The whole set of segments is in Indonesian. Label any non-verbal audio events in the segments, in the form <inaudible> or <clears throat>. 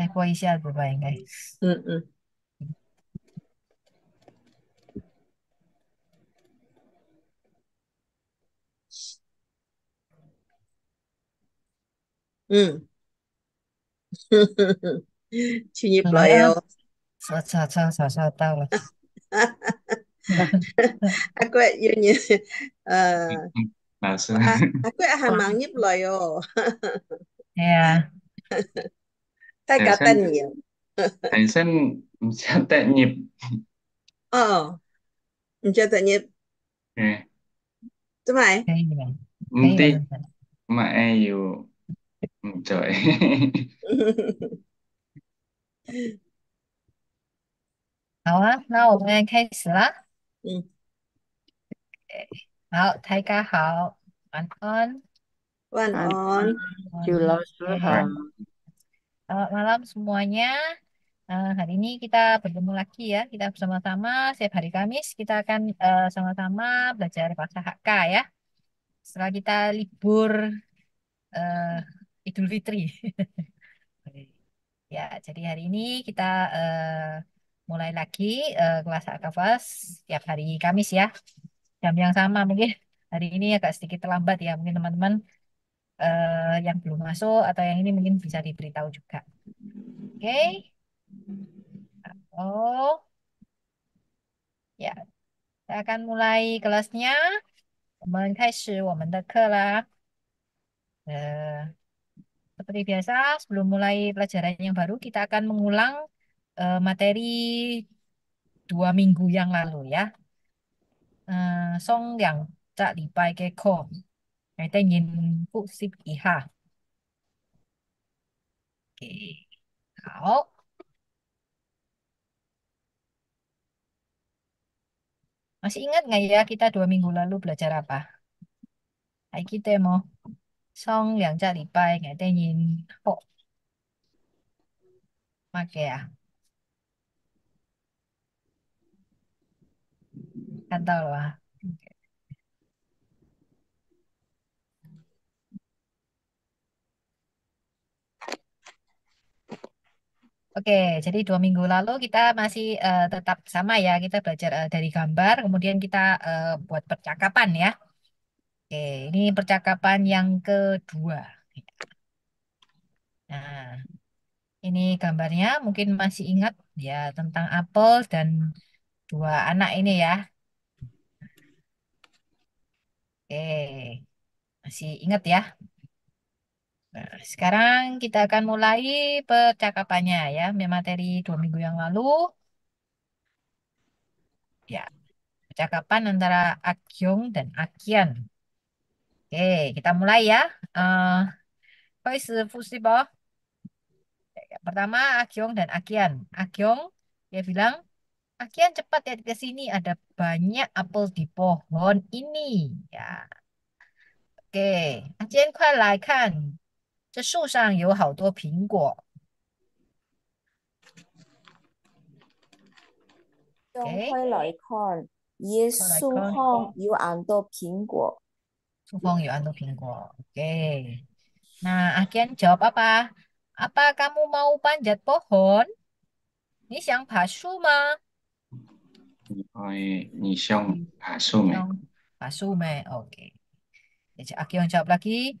再过一下子吧，应该。嗯嗯。嗯。<laughs> 去你婆哟！错 <laughs> 到了。<laughs> 哈哈哈！哈怪有你，呃。老师。阿怪还忙，一婆哟。对呀。cả tên 太搞蛋 nhiều thành sân sẽ tệ nhịp ờ, ờ. chưa tệ nhịp chứ mày không tin mà ai yêu trời 好啊，那我们开始啦。嗯，好，大家好，晚安，晚安，祝老师好。<laughs> Ờ, Selamat malam semuanya. Uh, hari ini kita bertemu lagi ya. Kita bersama-sama setiap hari Kamis kita akan eh, sama-sama belajar bahasa HK ya. Setelah kita libur uh, Idul Fitri. <laughs> ya, jadi hari ini kita eh, mulai lagi kelas HK Fas setiap hari Kamis ya. Jam yang sama mungkin. Hari ini agak sedikit terlambat ya mungkin teman-teman eh, yang belum masuk atau yang ini mungkin bisa diberitahu juga. Oke. Okay. Oh. Ya. Saya akan mulai kelasnya. 我们开始我们的课啦。呃 eh, seperti biasa, sebelum mulai pelajaran yang baru, kita akan mengulang uh, materi dua minggu yang lalu ya. Uh, Song yang Cak Lipai Keko oke, ta masih ingat nggak ya kita dua minggu lalu belajar apa? Hai kita mau song yang cari pai nggak tanya kok. Oke ya. Kan tahu lah. Oke. Oke, jadi dua minggu lalu kita masih uh, tetap sama ya, kita belajar uh, dari gambar, kemudian kita uh, buat percakapan ya. Oke, ini percakapan yang kedua. Nah, ini gambarnya mungkin masih ingat ya tentang apel dan dua anak ini ya. Oke, masih ingat ya. Nah, sekarang kita akan mulai percakapannya ya, materi dua minggu yang lalu. Ya, percakapan antara Akyong dan Akian. Oke, kita mulai ya. Uh, Pertama, Akyong dan Akian. Akyong, dia bilang, Akian cepat ya ke sini, ada banyak apel di pohon ini. Ya. Oke, Akian, 快来看.这树上有好多苹果。来看，耶树上有很多苹果。树上有很多苹果。OK。那阿坚，叫爸爸。爸爸，你想爬树吗？你想爬树吗？爬树吗？OK。阿坚，你再答一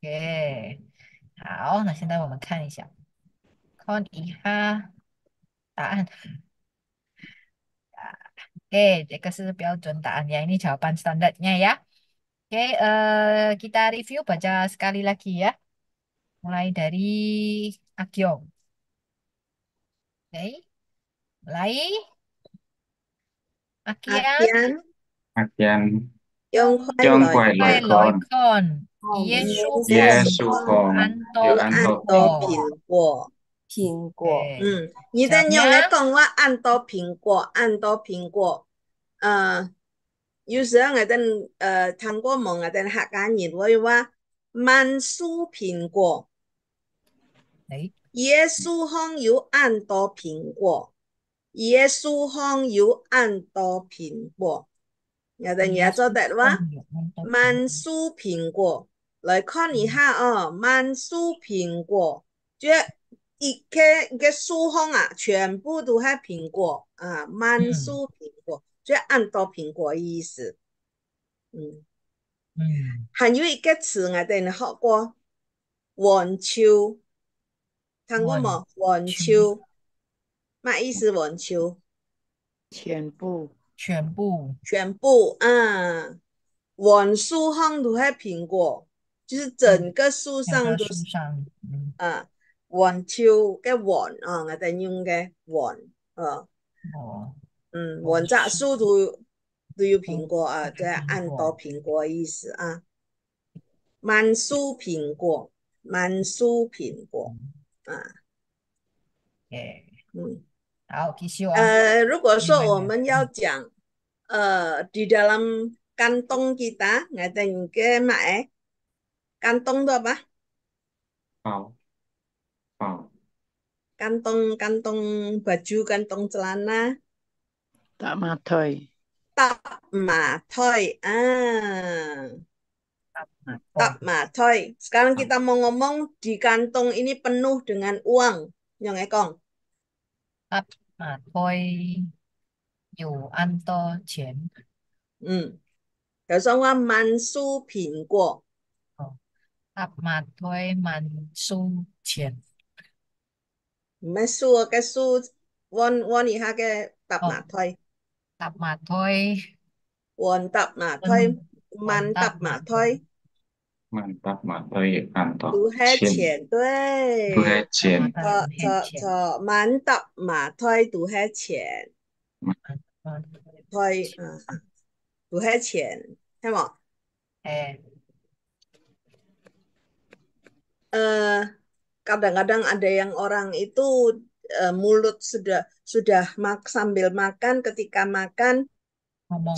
OK，好，那现在我们看一下，考你哈答案。Oke, okay, jika jawaban standarnya ya. Oke, kita review baca sekali lagi ya. Mulai dari Akyong. Oke. Okay. Mulai. Akyong. Akyong. Akyong. Yong 耶稣耶稣有很多苹果，苹果，嗯，你的牛儿讲我很多苹果，很多苹果，呃，有时候我等呃，谈过梦，我等客家人，我会话曼树苹果，哎，耶稣红有很多苹果，耶稣红有很多苹果。我你也做得了哇！曼苏苹果，来看一下哦。曼苏苹果，就一棵个树上啊，全部都是苹果啊。曼苏苹果，就按多苹果意思。嗯嗯，还有一个词我哋学过，晚秋，听过冇？晚秋，嘛意思？环秋，全部。全部，全部，嗯，往树上都系苹果，就是整个树上都。是，个树上。啊，完树嘅往啊，我哋用嘅往，啊。哦。嗯，往扎树都都有苹果啊，即系按多苹果意思啊。满树苹果，满树苹果，啊。诶。嗯。好，继续啊。呃，如果说我们要讲，呃，di dalam kantong kita ada yang kemai, kantong itu apa? Kau. Kau. Kantong, kantong baju, kantong celana. Tak matoi. Tak matoi. Ah. Tak matoi. Sekarang kita mau ngomong di kantong ini penuh dengan uang, Nyong Ekong. à, mà thôi 有 ăn 多钱嗯，有時候我問酥蘋果，哦，啊嘛推問酥錢，唔係酥啊嘅酥，按按一下嘅搭麻推，搭麻推，按搭麻推，問搭麻推。mantap mantap ya mantap 不黑钱，对，不黑钱，错错错，满搭麻推不黑钱，推嗯，不黑钱，聽冇？誒，eh kadang-kadang ada yang orang itu uh, mulut sudah sudah mak sambil makan ketika makan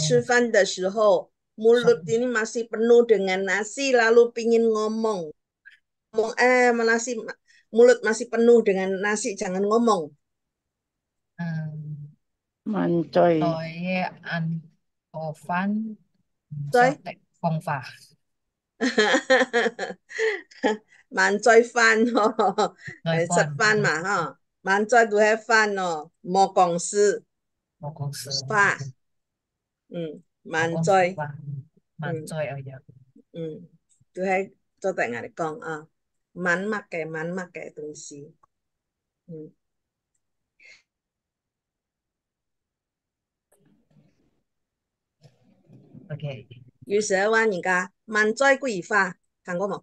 吃饭的时候 mulut ini masih penuh dengan nasi lalu pingin ngomong ngomong eh nasi mulut masih penuh dengan nasi jangan ngomong hmm. mancoy toye an ofan coy kongfa <laughs> mancoy fan ho <laughs> oh. set fan mah ha oh. mancoy do have fun no oh. mo kongsi mo kongsi fa 嗯。Hmm. 萬載，萬載又有，嗯，就係做大家嚟講啊，萬物嘅萬物嘅東西，嗯。OK，有時候話人家萬載桂花，聽過冇？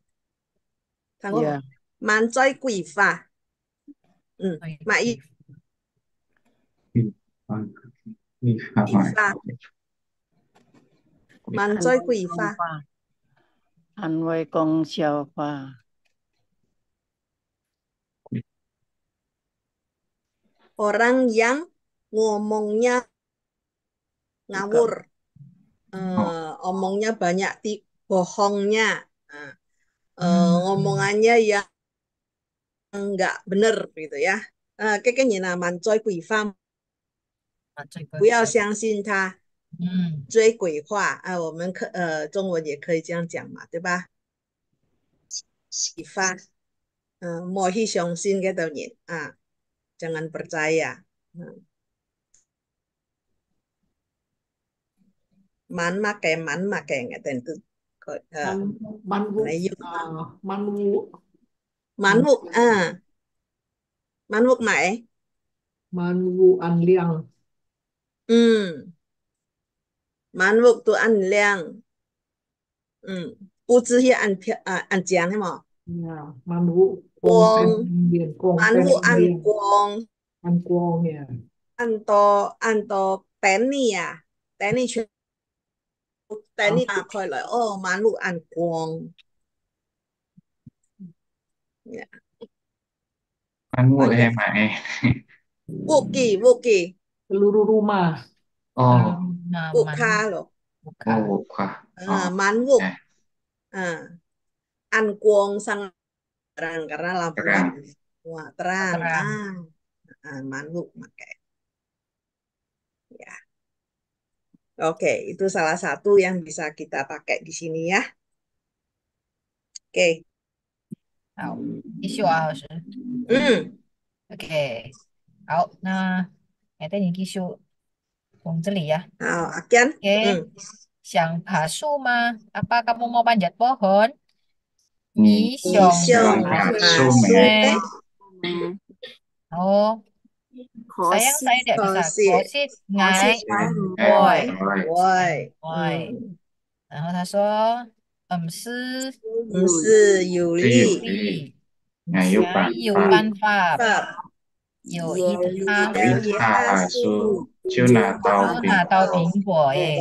聽過冇？萬載桂花，嗯，買一，嗯，嗯，桂花。Màn Orang yang ngomongnya ngawur. Uh, omongnya banyak ti bohongnya. Uh, hmm. ngomongannya yang enggak benar gitu ya. Uh, Kayaknya cái gì là màn 嗯，追鬼话啊，我们可呃，中文也可以这样讲嘛，对吧？喜欢，嗯，某去相信这种人啊，不要不不要嗯，但是，呃，啊，买，安嗯。มันวกตัวอันเลี้ยงอืมปูจี้อเฮียอันเพียออันเจียงใช่ไหมอ่ามันวุกวงมันวุอันกวงอันกวงเนี่ยอันต่ออันต่อแตนนี่อ่ะแตนนี่ช่วแตนนี่อ่ะคอยเลยโอ้มันวุอันกวงมันวุ่นแฮมไงวุกี่วุกี่รู้รู้รู้มา哦，那沃卡咯，沃卡，沃卡，啊，蛮沃，啊，an kuang sangat terang karena lampu terang. Wah, terang. terang. Ah, ah manuk pakai. Ya. Oke, itu salah satu yang bisa kita pakai di sini ya. Oke. Hao, okay. 好，继续啊，老师。嗯，OK，好，那来带你继续。From 这里呀、啊。啊，again。Okay. Mm. 想爬树吗？Apa kamu mau panjat pohon? Ni xiong 爬树没？Oh. Sayang saya tidak bisa. Kosit ngai. Woi. Woi. Woi. 然后他说，嗯，是，嗯，是有力，还有办法，有一他，有一他书。就拿到苹果哎，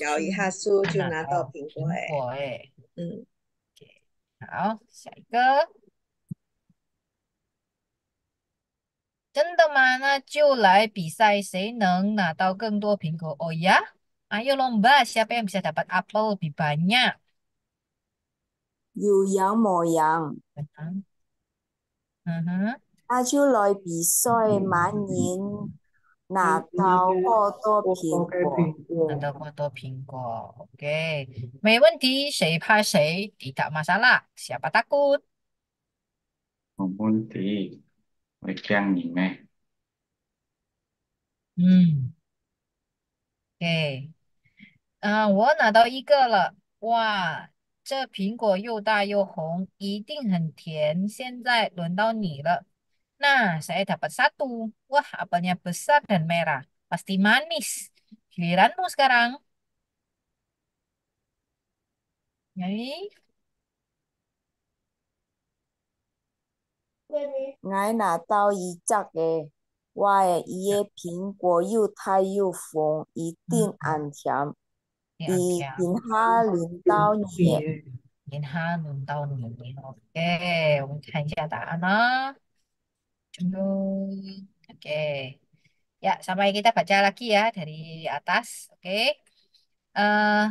咬一下书就拿到苹果哎，嗯，好，下一个，真的吗？那就来比赛，谁能拿到更多苹果？哦呀，哎哟，龙巴，谁啊？能比赛得苹 p 比，比，比，比，比，比，比，比，比，比，比，比，比，比，比，比，比，比，拿到过多苹果，拿到过多苹果，OK，没问题，谁怕谁，抵达，马上啦，巴大怕。没问题，我讲你咩？嗯，OK，嗯，我拿到一个了，哇，这苹果又大又红，一定很甜。现在轮到你了。Nah, saya dapat satu. Wah, apelnya besar dan merah. Pasti manis. Giliranmu sekarang. Nyai. ngai nà tao ý chắc ê. Why ý ê yu thai yu phong ý tinh ăn thiam. Đi bình hà lùn tao nhẹ. Bình hà lùn tao nhẹ. Ok, Cenderung. Oke. Ya, sampai kita baca lagi ya dari atas. Oke. Eh,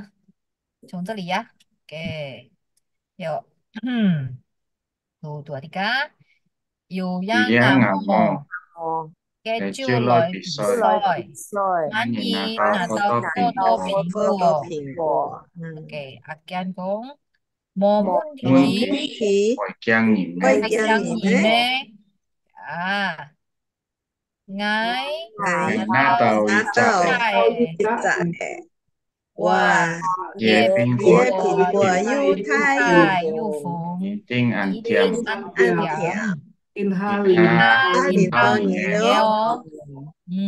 contoh ya. Oke. Yuk. <clears throat> Tuh, dua, tiga. Yang Yang ngamo, ngomong. Oh, Keju keju loy loi pisoi, Loy pisoi. atau foto foto hmm. Oke, Hmm. akian kong. Momun di Mun Momun di ini à ngái ngài na tàu chạy chạy quả về tình của của yêu thai yêu phụ tình ăn thiện ăn thiện in ha in ha in ha nhiều ừ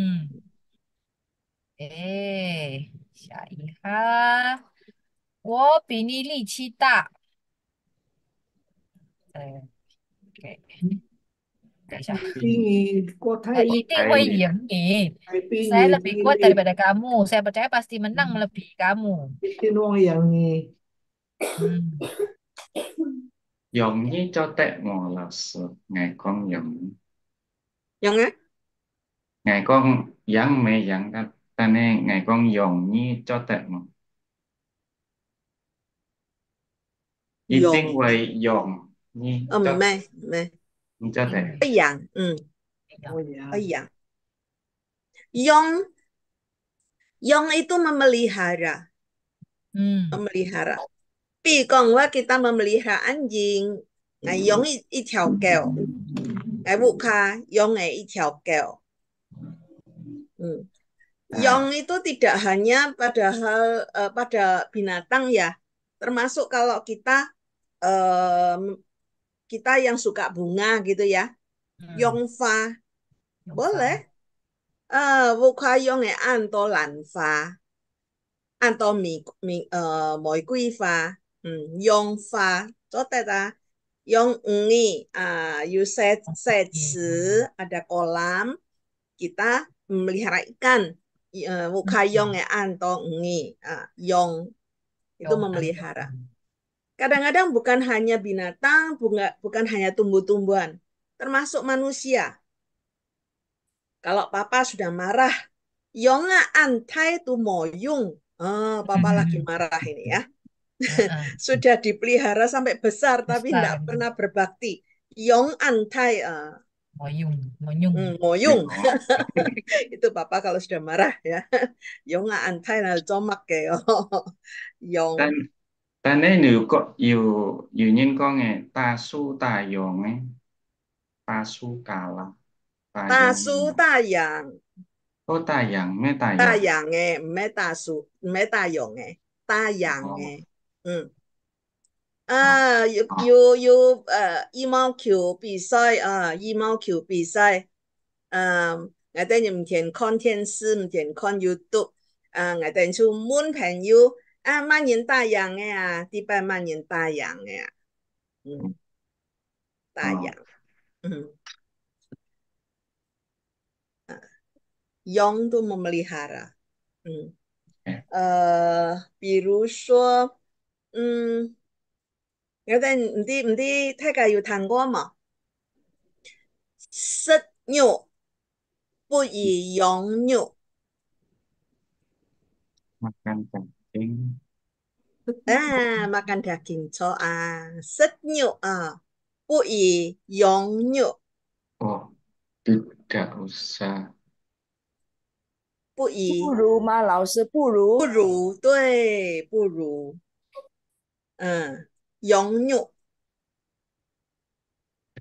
ê chạy ha 我比你力气大。对，OK。tinggi kuota Itu wei yang ni. Saya lebih kuat daripada kamu. Saya percaya pasti menang melebihi kamu. Itu nuang yang ni. Dòng với cho tệ mò là sợ ngày con dòng. Dòng á? Ngày con dặn mẹ dặn ta, ta nên ngày con dòng như cho tệ mò. Ý Dòng. tiếng quầy dòng như Ờ, mẹ, mẹ. Hmm. Oh, iya. Yong. yang itu memelihara. Hmm. Memelihara. kong wa kita memelihara anjing. Nah, hmm. yang i tiao keo. Nah, eh, buka yong yang e i tiao keo. Hmm. Ah. Yong Yang itu tidak hanya pada hal uh, pada binatang ya, termasuk kalau kita uh, kita yang suka bunga gitu ya. Hmm. Yongfa. Boleh. Uh, Wuka yong anto lanfa. Anto mi, mi, uh, eh, moi quy fa. Hmm, yongfa. Cho ta ta. Yong ni. Uh, ah, you set, si ada kolam. Kita melihara ikan. Uh, Wuka hmm. yong e anto ah Uh, yong. Itu memelihara. Kadang-kadang bukan hanya binatang, bukan hanya tumbuh-tumbuhan, termasuk manusia. Kalau papa sudah marah, yonga antai tu moyung. Oh, papa mm-hmm. lagi marah ini ya. <laughs> sudah dipelihara sampai besar, besar. tapi tidak pernah berbakti. Yong antai. Uh. Moyung, moyung. Hmm, moyung. <laughs> <laughs> Itu papa kalau sudah marah ya. Yonga antai nal comak ya Yong. ta nên nếu có yêu yêu nhân con nghe ta su ta yong nghe ta su cả là ta, ta su ta yong có ta yong mẹ ta yong ta yong nghe mẹ ta su mẹ ta yong nghe ta yong nghe ừ à yêu yêu yêu ờ 羽毛球比赛啊羽毛球比赛嗯我哋唔填 content 唔填 con thiên con YouTube đây chú muốn bạn 啊我哋做問朋友啊，蔓延大洋的呀，迪拜蔓延大洋的呀，嗯，大洋，嗯，啊，么厉害啦，嗯，呃，比如说，嗯，有阵唔知唔知大家有听过冇？失牛不以羊牛。冇听过。à, à, à, King. 아, 마간대학 긴저 아, 셋뉴 아, 뿌이 영뉴 Oh, tidak usah. 不以不如吗？老师，不如不如对，不如，嗯，永远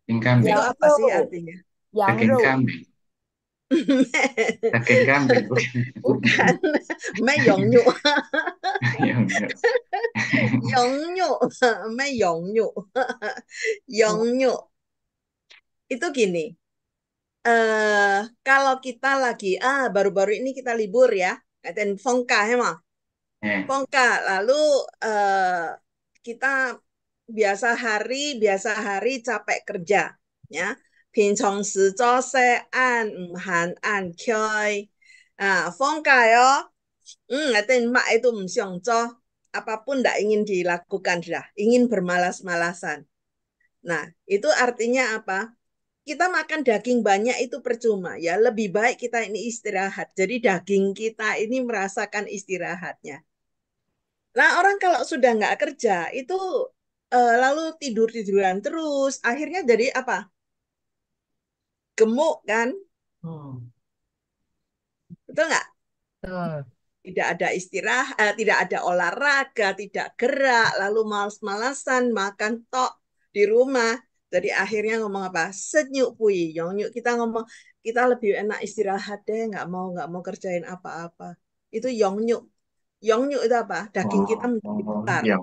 Daging kambing. Itu Yang apa sih ru, artinya? yang Daging ru, kambing. Daging kambing. bukan. Bukan, me yongnu. Yong nyu, me yong nyu, yong nyu. Itu gini, eh uh, kalau kita lagi ah baru-baru ini kita libur ya, dan fongka emang, fongka lalu eh uh, kita biasa hari biasa hari capek kerja, ya. Pincong si jose an, han an kyoi. Ah, fongka yo hmm, mak itu co, apapun tidak ingin dilakukan sudah, ingin bermalas-malasan. Nah, itu artinya apa? Kita makan daging banyak itu percuma ya. Lebih baik kita ini istirahat. Jadi daging kita ini merasakan istirahatnya. Nah, orang kalau sudah nggak kerja itu eh, lalu tidur-tiduran terus, akhirnya jadi apa? Gemuk kan? Hmm. Betul nggak? Betul tidak ada istirahat, eh, tidak ada olahraga, tidak gerak, lalu malas-malasan makan tok di rumah. Jadi akhirnya ngomong apa? Senyuk pui, nyuk kita ngomong kita lebih enak istirahat deh, nggak mau nggak mau kerjain apa-apa. Itu yongnyuk. Yongnyuk itu apa? Daging kita menjadi besar. Oh, iya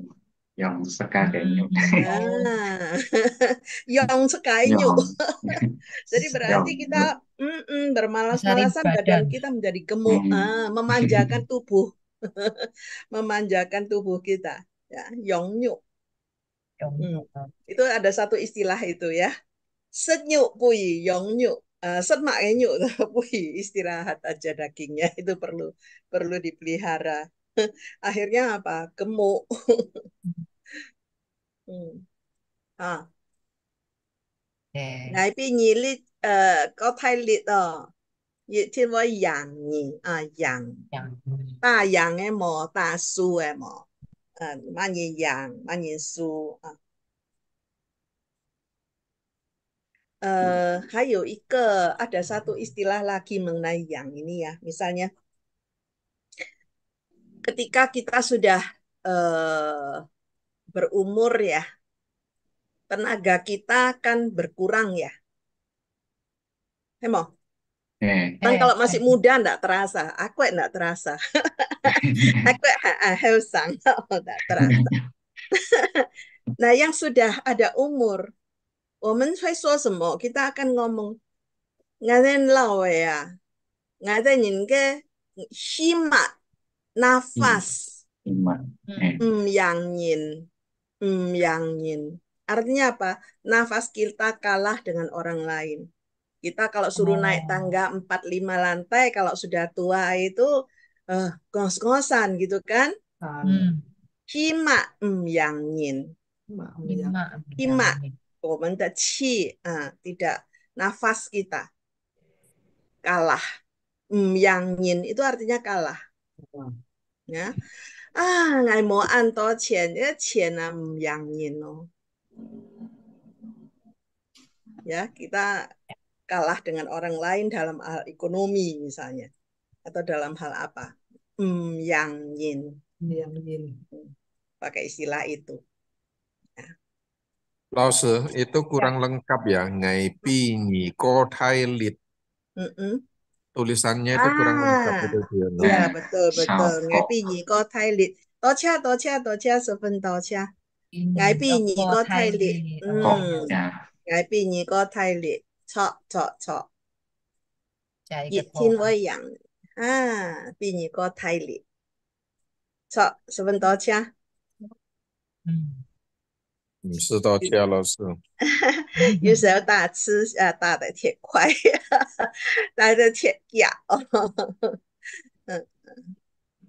yang sekainyu Nah, <laughs> yang sekainyu <laughs> Jadi berarti kita mm -mm, bermalas-malasan badan kita menjadi gemuk, hmm. ah, memanjakan tubuh, <laughs> memanjakan tubuh kita. Ya, yongnyuk. Hmm. Itu ada satu istilah itu ya. Senyuk pui, yongnyuk. Uh, ah, senmaknya pui istirahat aja dagingnya itu perlu perlu dipelihara akhirnya apa gemuk 嗯，啊，誒，喺邊二呢？誒，嗰批列哦，熱天會人兒啊，人，大人嘅毛，大樹嘅毛，誒，乜嘢人，乜嘢樹啊？Uh, ada satu istilah lagi mengenai yang ini ya. Misalnya, ketika kita sudah uh, berumur ya, tenaga kita akan berkurang ya. Hemo. Eh. Kan kalau eh. masih muda enggak terasa, aku enggak terasa. <laughs> aku heusang, enggak <laughs> oh, terasa. <laughs> nah, yang sudah ada umur, woman semua kita akan ngomong ngaden lao ya. Ngaden ke hima nafas. Hima. Hmm, eh. yang yin. Mm yang yin. Artinya apa? Nafas kita kalah dengan orang lain. Kita kalau suruh oh. naik tangga 4 5 lantai kalau sudah tua itu eh kos-kosan gitu kan? kan. Hmm. Kima Myanyin. Kima. Oh, qi, ah, tidak nafas kita kalah. Myanyin itu artinya kalah. Ya ya kita kalah dengan orang lain dalam hal ekonomi misalnya atau dalam hal apa? Mm, yang yin. Yang yin. Pakai istilah itu. Ya. Lause, itu kurang lengkap ya. Ngai pi ni ko thai lit. tulisannya itu kurang ah. lengkap ah, itu Ya, betul betul. Ngài bị nhị có thay liệt. Đó cha đó cha đó cha số phần đó cha. Ngài bị nhị có thay liệt. Ừ. Ngài bị nhị có thay liệt. Chọ chọ chọ. Nhiệt thiên với yang. À, bị nhị có thay liệt. Chọ số phần đó cha. Ừ. Hmm. 你是到天了，是 <laughs> 有时候大吃啊，大的挺快，打 <laughs> 的铁雅嗯嗯，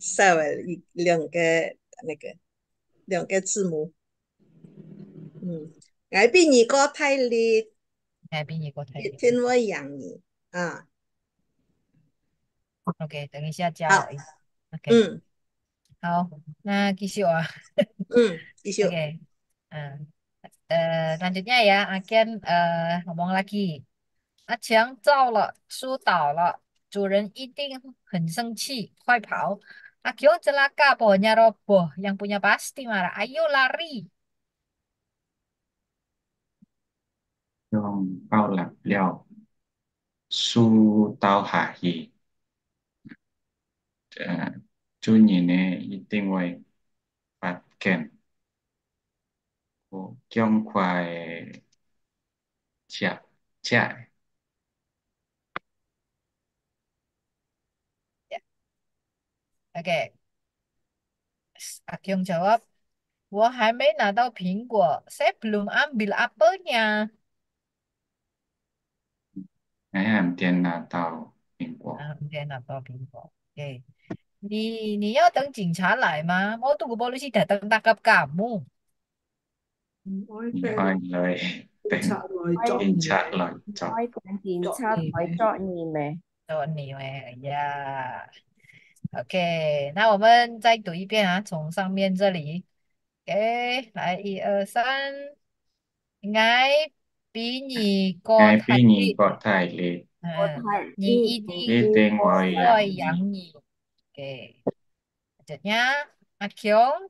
少了一两个那个两个字母，嗯，爱比你高太厉，爱比你高太厉，听我养你，啊，OK，等一下加，OK，嗯，好，那继续啊，嗯，继续，<laughs> OK。Nah, eh, selanjutnya ya, akan eh, ngomong lagi. Aqiang zao lo, su dao le, Juren eating hen seng qi, kuai pao. Agyo celaka, pohonnya roboh. Yang punya pasti marah. Ayo lari. Yong bao lap liao, su tau ha hi. Eh, ne, nyine eating wai, pat ken. trong khoài chạp trại Yeah. OK，阿 à, Kyung jawab，我还没拿到苹果，saya belum ambil apelnya。Saya belum 拿到苹果。啊，没拿到苹果。OK，你你要等警察来吗？Mau tunggu polisi datang tangkap kamu。Oai dạ. người tỉnh hiện trạng lời chọn Oai cũng hiện trạng lời chọn nhỉ mẹ chọn nhỉ mẹ yeah OK，那我们再读一遍啊，从上面这里，OK，来一二三，矮比你高矮比你高太烈，嗯，你一定一定我养你，OK，selanjutnya Akyong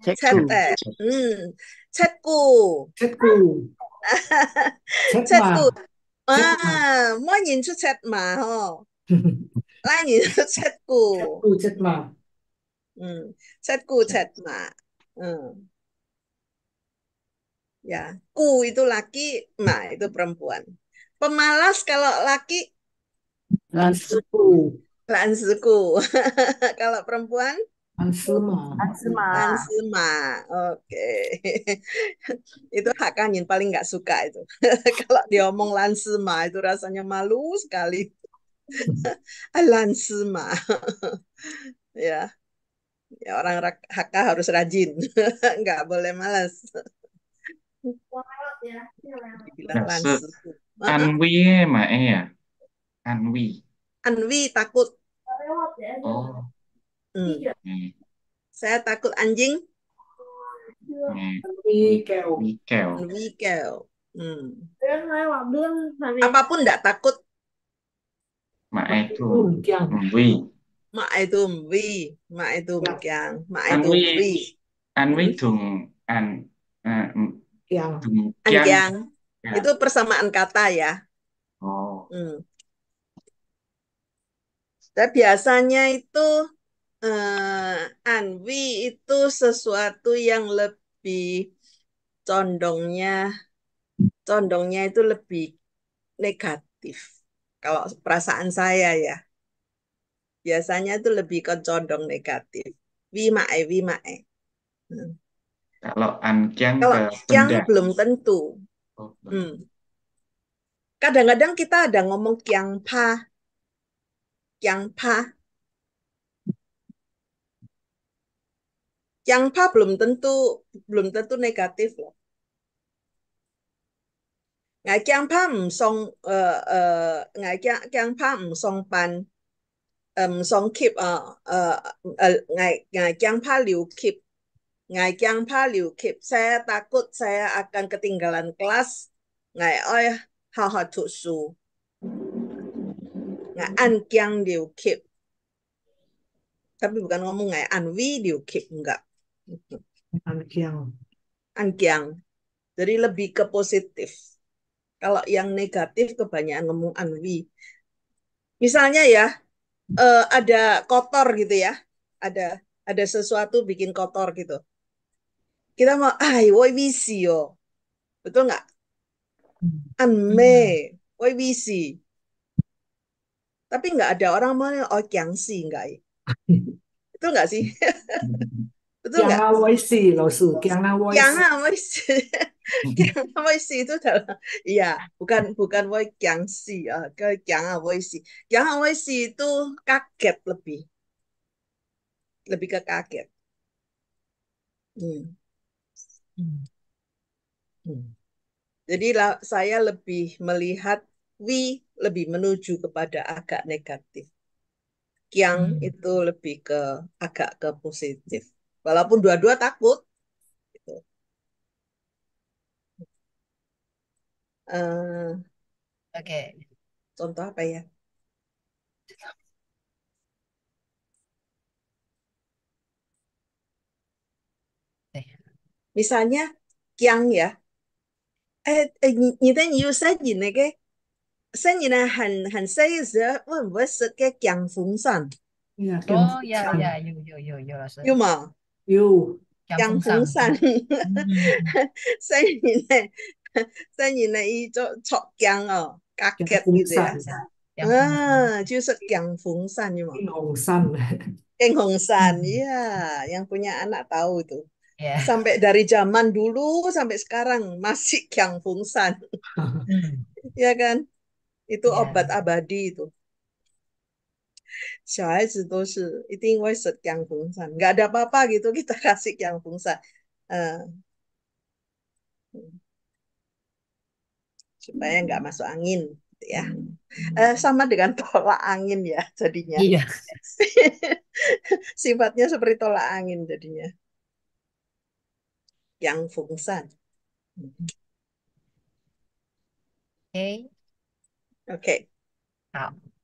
chatku eh, hmm chatku chatku chatku 啊，莫认出 chat 嘛吼，拉認出 chat 股，chat 嘛，嗯，chat 股 chat 嘛，嗯。Ya, <laughs> hmm, hmm. ku itu laki, ma itu perempuan. Pemalas kalau laki lansuku. Lansuku. <laughs> kalau perempuan Ansema. Ansema. Ansema. Oke. Okay. <laughs> itu hak kanyin paling nggak suka itu. <laughs> Kalau diomong lansema itu rasanya malu sekali. <laughs> Ah, lansema. ya. Ya orang Hakka harus rajin. nggak boleh malas. Anwi ya? Anwi. Ya. Anwi takut. Ya. Oh. Tiga. Hmm. Hmm. Saya takut anjing. Nikel. Nikel. Hmm. hmm. Apapun tidak takut. Ma'aitum. Wi. ma itu Ma itu Ma'aitum. Wi. Anwi dung an eh, yang ya. ya. Itu persamaan kata ya. Oh. Hmm. Dan biasanya itu uh, Anwi itu sesuatu yang lebih condongnya condongnya itu lebih negatif. Kalau perasaan saya ya. Biasanya itu lebih ke condong negatif. Wimae, eh, wimae. Eh. Hmm. Kalau ankyang Kalau yang belum tentu. Oh, hmm. Kadang-kadang kita ada ngomong kiang pa. Kiang pa yang pa belum tentu belum tentu negatif loh. Ngài nah, Giang ngai eh, eh, nah, kiang kiang Pa 唔送殯，誒唔送 keep 啊誒誒，ngài eh, ngai nah, kiang Pa kip ngai kiang Pa kip saya takut saya akan ketinggalan kelas. ngai ơi, học học thuộc su. ngai An kiang liu kip Tapi bukan ngomong ngai An Vi 了 enggak. Gitu. Angkiang. Angkiang. Jadi lebih ke positif. Kalau yang negatif kebanyakan ngomong anwi. Misalnya ya, eh, ada kotor gitu ya. Ada ada sesuatu bikin kotor gitu. Kita mau, ay, woi wisi yo. Betul nggak? Hmm. Anme, woi wisi. Tapi nggak ada orang mau, oh kiangsi nggak ya. Itu <laughs> nggak sih? Hmm. Betul nggak? awal sih, loh su, yang awal sih, yang awal sih itu adalah ya bukan bukan woi kiangsi ah, ya, ke sih, yang awal sih itu kaget lebih, lebih ke kaget. Hmm. Hmm. hmm. jadi lah saya lebih melihat wi lebih menuju kepada agak negatif. Kiang hmm. itu lebih ke agak ke positif walaupun dua-dua takut gitu. uh, oke okay. contoh apa ya misalnya kiang ya eh, eh eh 你的有些人那个雖然係很很細嘅，會唔會食嘅薑風扇？哦，有有有有有啦，有嘛？喲，江洪生，雖然咧，雖然咧，伊做撮江哦，隔劇嗰啲啊，就是江洪生嘅嘛。江洪生，江洪生，iya, yang punya anak tahu tuh. Iya. Sampai dari zaman dulu sampai sekarang masih yang Fungsan. Hmm. <laughs> ya kan? Itu iya. obat abadi itu. 小孩子都是一定会吃 yang nggak gitu <laughs> masuk angin gitu ya uh, sama dengan <laughs> tolak angin ya jadinya iya. <laughs> sifatnya seperti tolak angin jadinya yang fungsan oke okay. oke okay.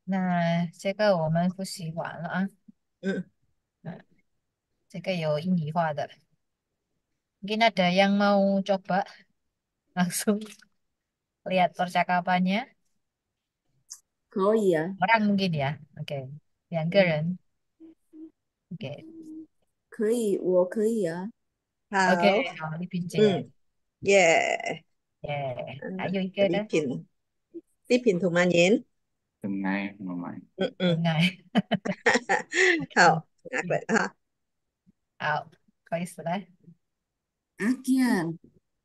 那这个我们复习完了啊，Mm. Nah, 这个有印尼话的。Mungkin ada yang mau coba <laughs> langsung lihat percakapannya 可以啊，orang mungkin ya. Oke, yang 嗯 Oke, 可以，我可以啊。oke, 好，好，李冰姐，嗯，耶，耶，还嗯，有一个呢，礼品，礼品同埋年，từng ngày mà m à อื嗯 n g ง y 好，拿过来哈。好，可以死嘞。อาเกียน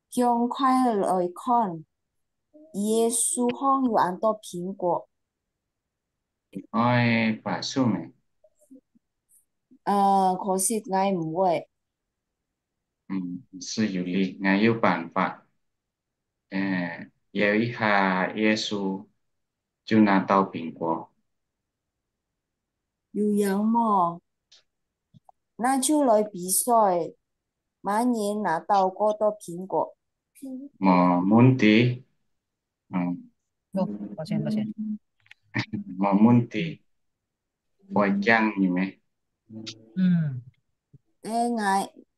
เกียงไข่เอยคอนเยซูห้องอยู่อันต่อผิงกัว ôi bà s เอ่อขอสิทไงหมูเว่ยอ sư dù l ย ngay yêu bản p h ạ อ à yêu ý hà yêu s 就拿到苹果。要仰望，那就来比赛，晚年拿到嗰多蘋果。冇問題，嗯。好，抱歉，抱歉。冇問題，我講你咩？嗯。誒，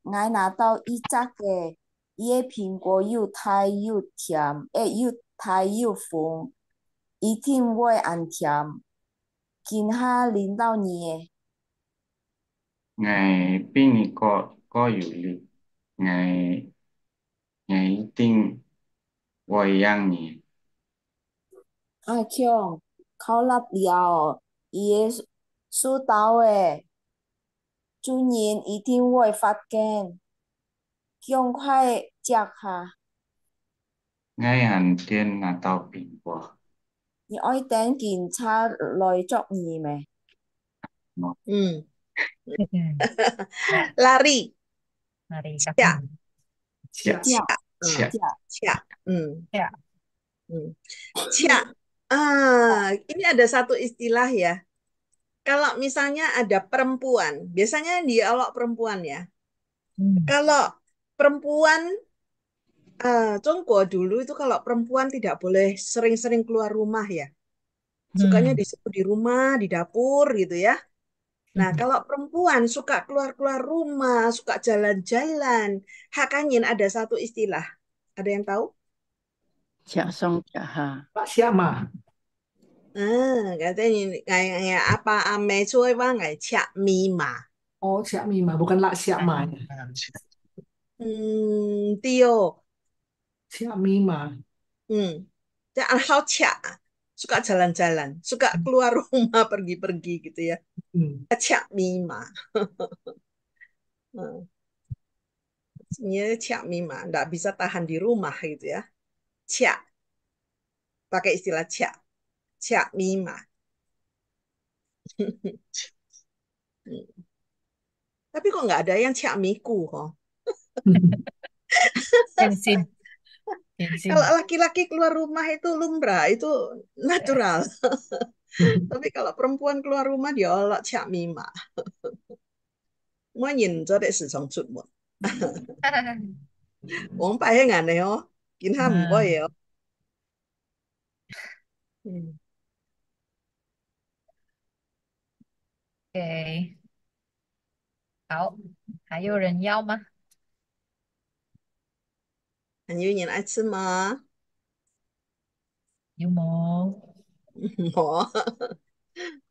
我我拿到一隻嘅，依個蘋果又大又甜，誒又大又豐。一定会安全，今后领导你。哎，比你个更有力，哎，哎，一定会让你。阿强，考拉了，也的到诶，主一定会发奖，尽快接下。哎，很天拿到苹果。你愛頂件叉內足二未？Hmm. Lari. Lari. Ah, ini ada satu istilah ya. Kalau misalnya ada perempuan, biasanya dialog perempuan ya. Hmm. Kalau perempuan uh, eh, Congko dulu itu kalau perempuan tidak boleh sering-sering keluar rumah ya. Sukanya hmm. disebut di rumah, di dapur gitu ya. Nah, hmm. kalau perempuan suka keluar-keluar rumah, suka jalan-jalan, hakanyin ada satu istilah. Ada yang tahu? Jasong jaha. Pak siapa? Hmm, ah, katanya kayaknya apa ame cuy bang kayak cak mima. Oh, cak mima bukan lak siama. Ya. Hmm, Tio, Cia Mima. Hmm. Ya, Al suka jalan-jalan, suka hmm. keluar rumah pergi-pergi gitu ya. Hmm. Ya, Cak Mima. Sebenarnya <laughs> hmm. Cak Mima, nggak bisa tahan di rumah gitu ya. Cak. Pakai istilah Cak. Cak Mima. <laughs> Hmm. Tapi kok nggak ada yang Cak Miku kok. <laughs> Ya, Kalau laki-laki keluar rumah itu lumrah, itu natural. <laughs> Tapi kalau perempuan keluar rumah dia ya Allah cak mima. Mungkin jadi sesong cuma. <laughs> Oh. Nah. Ya. Hmm. 王八喺眼嚟哦，見下唔該嘢哦。嗯。OK，好，还有人要吗？有人爱吃吗？有冇？冇。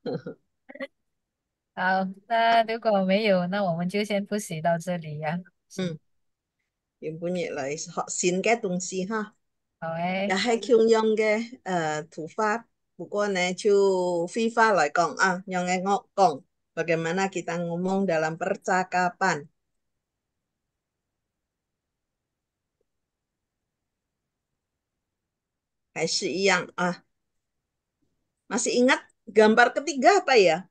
<laughs> <laughs> 好，那如果没有，那我们就先复习到这里呀。嗯。用本月来学新嘅东西哈。好诶。也系常用嘅，诶，土法。不过呢，就非法来讲啊，用嘅恶讲，我哋问下其他人讲，做咁样嘅。Hai ah masih ingat gambar ketiga apa ya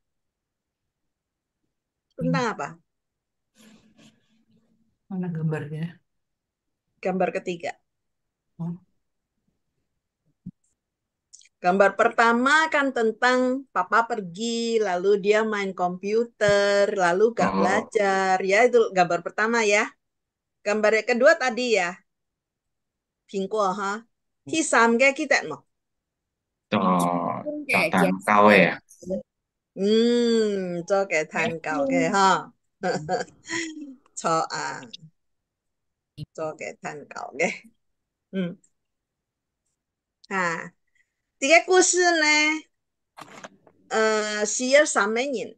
tentang apa mana gambarnya gambar ketiga oh. Gambar pertama kan tentang papa pergi, lalu dia main komputer, lalu gak oh. belajar. Ya, itu gambar pertama ya. Gambar yang kedua tadi ya. Bingkuo, ha? 啲三嘅几只嘛？做做蛋糕嘅啊？嗯，做嘅探究嘅嗬，错啊，做嘅探究嘅，嗯，吓，这个故事咧，呃，需要三个人，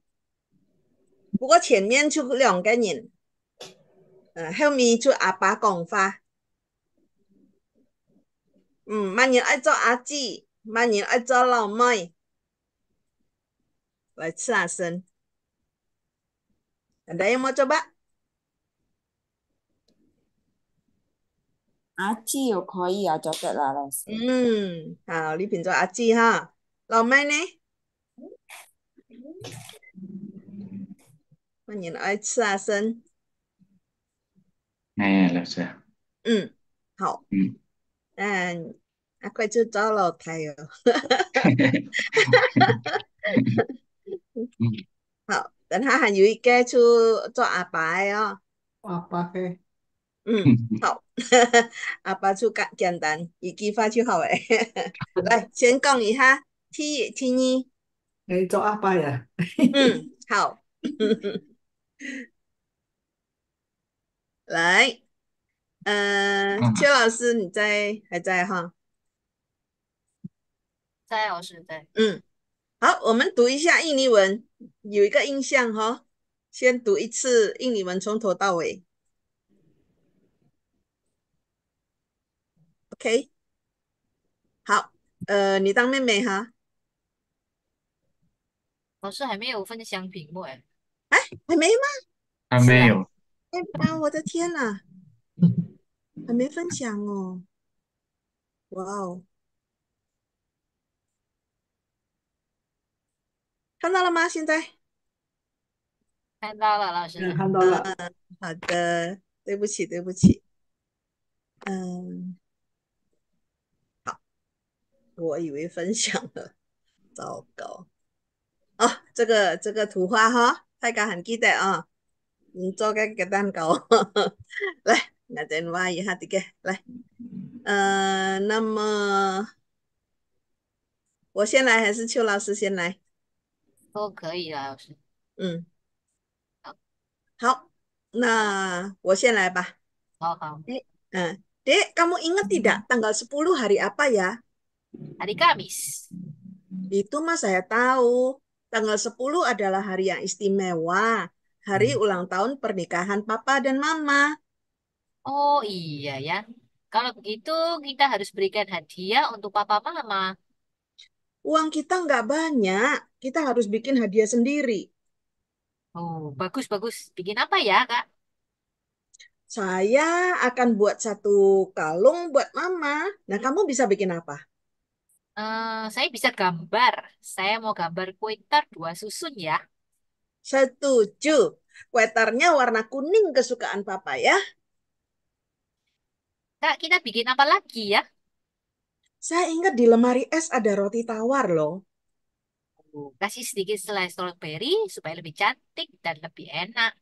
不过前面就两个人，诶，后面就阿爸讲话。嗯，慢你爱做阿姊，慢你爱做老妹，来吃阿生，大家有冇做吧？阿又可以啊，做得啦，老师。嗯，好，你品做阿姊哈，老妹呢？慢你爱吃阿生。哎，老师。嗯，好。嗯。嗯，阿贵去找老太哟，<laughs> 嗯，好，等下还有一个去做阿伯哦，阿伯嘿，嗯，好，<laughs> 阿伯就简简单，一句话就好诶。<laughs> 来，先讲一下，天一听一，做阿伯呀，嗯，好，来。嗯，邱老师，你在还在哈？在，老师在。嗯，好，我们读一下印尼文，有一个印象哈。先读一次印尼文，从头到尾。OK。好，呃，你当妹妹哈。老师还没有分享屏幕。哎，还没吗？还没有。哎我的天呐！还没分享哦，哇哦，看到了吗？现在看到了，老师看到了。好的，对不起，对不起。嗯，好，我以为分享了，糟糕。哦，这个这个图画哈，大家很记得啊，你做个个蛋糕 <laughs> 来。wa ke wo wo xian xian oh, xian lai lai mm. lai hai shi shi shi qiu lao lao yi la hao na ba hao hao eh de kamu ingat tidak tanggal 10 hari apa ya? Hari Kamis. Itu mah saya tahu. Tanggal 10 adalah hari yang istimewa. Hari hmm. ulang tahun pernikahan papa dan mama. Oh iya ya. Kalau begitu kita harus berikan hadiah untuk papa mama. Uang kita nggak banyak, kita harus bikin hadiah sendiri. Oh, bagus-bagus. Bikin apa ya, Kak? Saya akan buat satu kalung buat mama. Nah, kamu bisa bikin apa? Eh, saya bisa gambar. Saya mau gambar kue tar dua susun ya. Setuju. Kue tarnya warna kuning kesukaan papa ya. Kak, kita bikin apa lagi ya? Saya ingat di lemari es ada roti tawar loh. Kasih sedikit selai strawberry supaya lebih cantik dan lebih enak.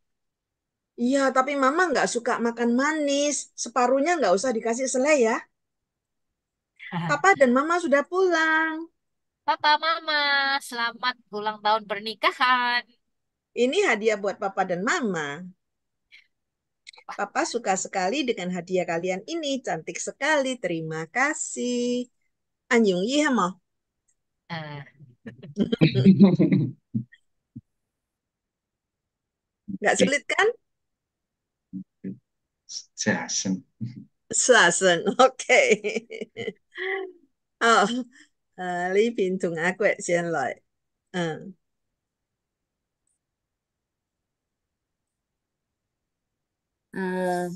Iya, tapi Mama nggak suka makan manis. Separuhnya nggak usah dikasih selai ya. <laughs> Papa dan Mama sudah pulang. Papa, Mama, selamat ulang tahun pernikahan. Ini hadiah buat Papa dan Mama. Papa suka sekali dengan hadiah kalian ini. Cantik sekali. Terima kasih. Anjung Yi mau. <laughs> Nggak sulit kan? Season. Season, <laughs> oke. Okay. oh, uh, Li Bin aku Akwe Xian Lai. Eh. à ờ,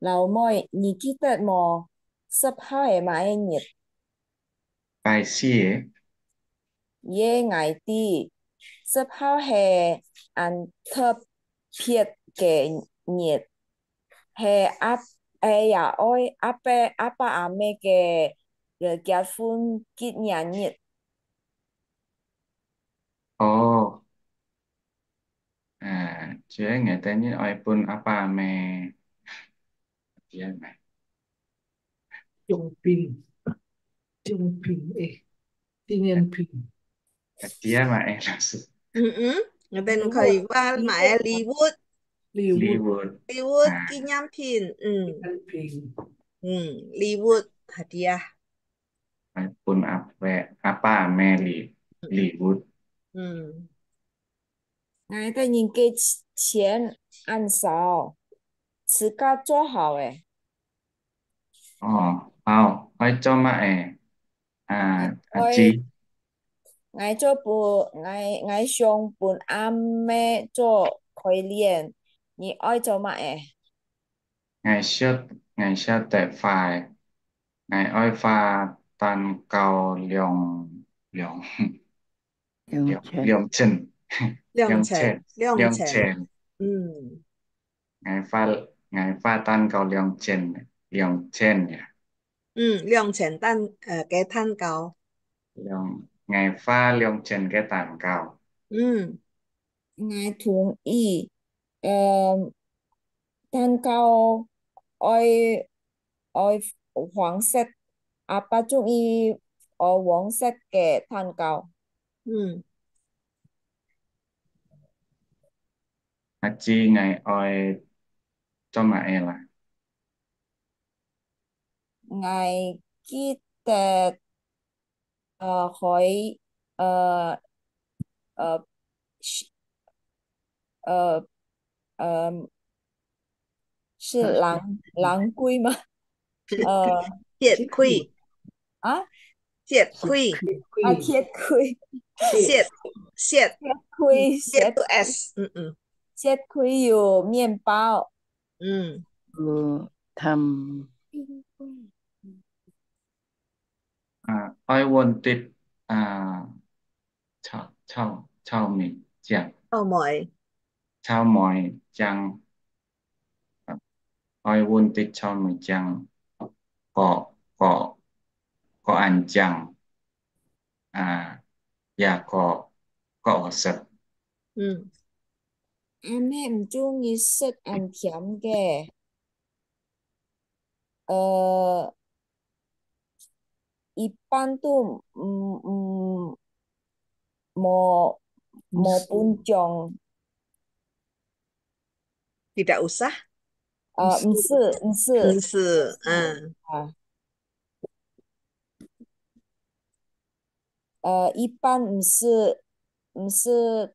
lâu môi nhị kí tết mò sắp hai mà em nhịp I see. ye ngài đi sắp hai hè ăn thấp phiệt kẻ nhiệt hè áp ai ya dạ ôi áp bé áp ba à mẹ kẻ rồi kia phun kít nhà nhiệt Ồ, Jeng ngatanya iPhone apa meh? Iya meh. Yongbin, Yongbin, eh, Tianbin. Dia mah eh langsung. Mm-mm. Ngatain kali wal mae Liwood, Liwood, Liwood Kinyampin. Hmm. Hmm, Liwood hadiah. iPhone apa apa meh mm. Liwood. Hmm. Nah, itu 钱 ăn 少，自家做好诶。哦，好，我做乜诶？啊，阿芝，我做半，我我上半暗咩做佢練，你愛做乜诶？我識我識得快，我愛化蛋糕量量量量秤。亮程，亮亮程，程，嗯，ngài mm. pha ngài pha tan cầu liang chen liang chen nhỉ ừ, liang chen tan uh, à, cái than cầu, liang ngài pha liang chen cái tàn cầu ừ, mm. ngài thường y ờ, tan cao oi oi hoàng sắc à ba trung y ở hoàng sắc cái tan cao ừ, à, chi ngày oi cho mẹ là ngày kia tệ hỏi ờ, ờ, ờ, ờ, là lắng lắng quy mà ờ, thiệt quy à 血亏，啊，thiệt quy thiệt thiệt thiệt thiệt quy thiệt S，嗯嗯。bao, 切克力有面包，嗯，ừ, ừ, thầm à, I wanted à chào chào chào mình chẳng Tao mỏi. chào mọi chẳng I wanted chào mình chẳng có có có ăn chẳng à dạ có có sạch 阿妹唔中意食咁甜嘅，誒、呃，一般都唔唔冇冇半種。Tidak usah？啊，唔是唔是唔是，嗯啊，誒，一般唔是唔是。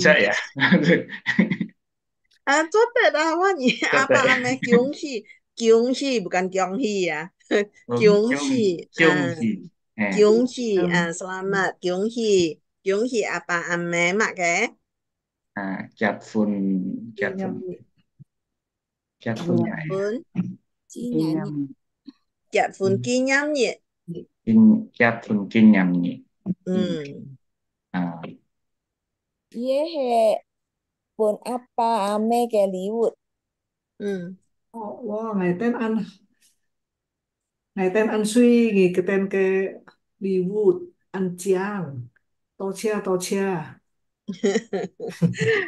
chạy à <laughs> à tốt thật à hoa nhỉ à? Ừ, à. À. à bà cái gì kiếng gì bukan kiếng gì à kiếng gì kiếng gì kiếng gì à selamat kiếng gì kiếng gì à bà làm mẹ mà cái à chặt phun chặt phun chặt 嗯，啊，呢个本阿爸阿妹嘅礼物，嗯，哦，哇，嗰阵安，嗰阵安水 w 个 n g 阵礼物安奖，多谢多谢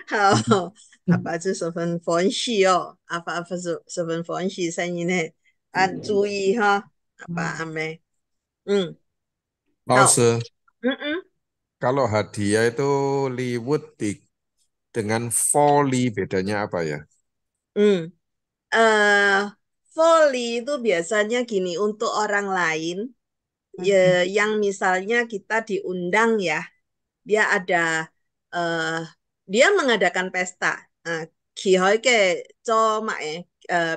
好，阿爸就十分欢喜哦，阿爸阿妈十十分欢喜，声音呢，啊注意哈，阿爸阿妹，嗯，老师。Mm-mm. Kalau hadiah itu liwut di- dengan voli bedanya apa ya? Volley hmm. Uh, voli itu biasanya gini untuk orang lain ya, mm-hmm. yang misalnya kita diundang ya, dia ada uh, dia mengadakan pesta. Nah, ke coma eh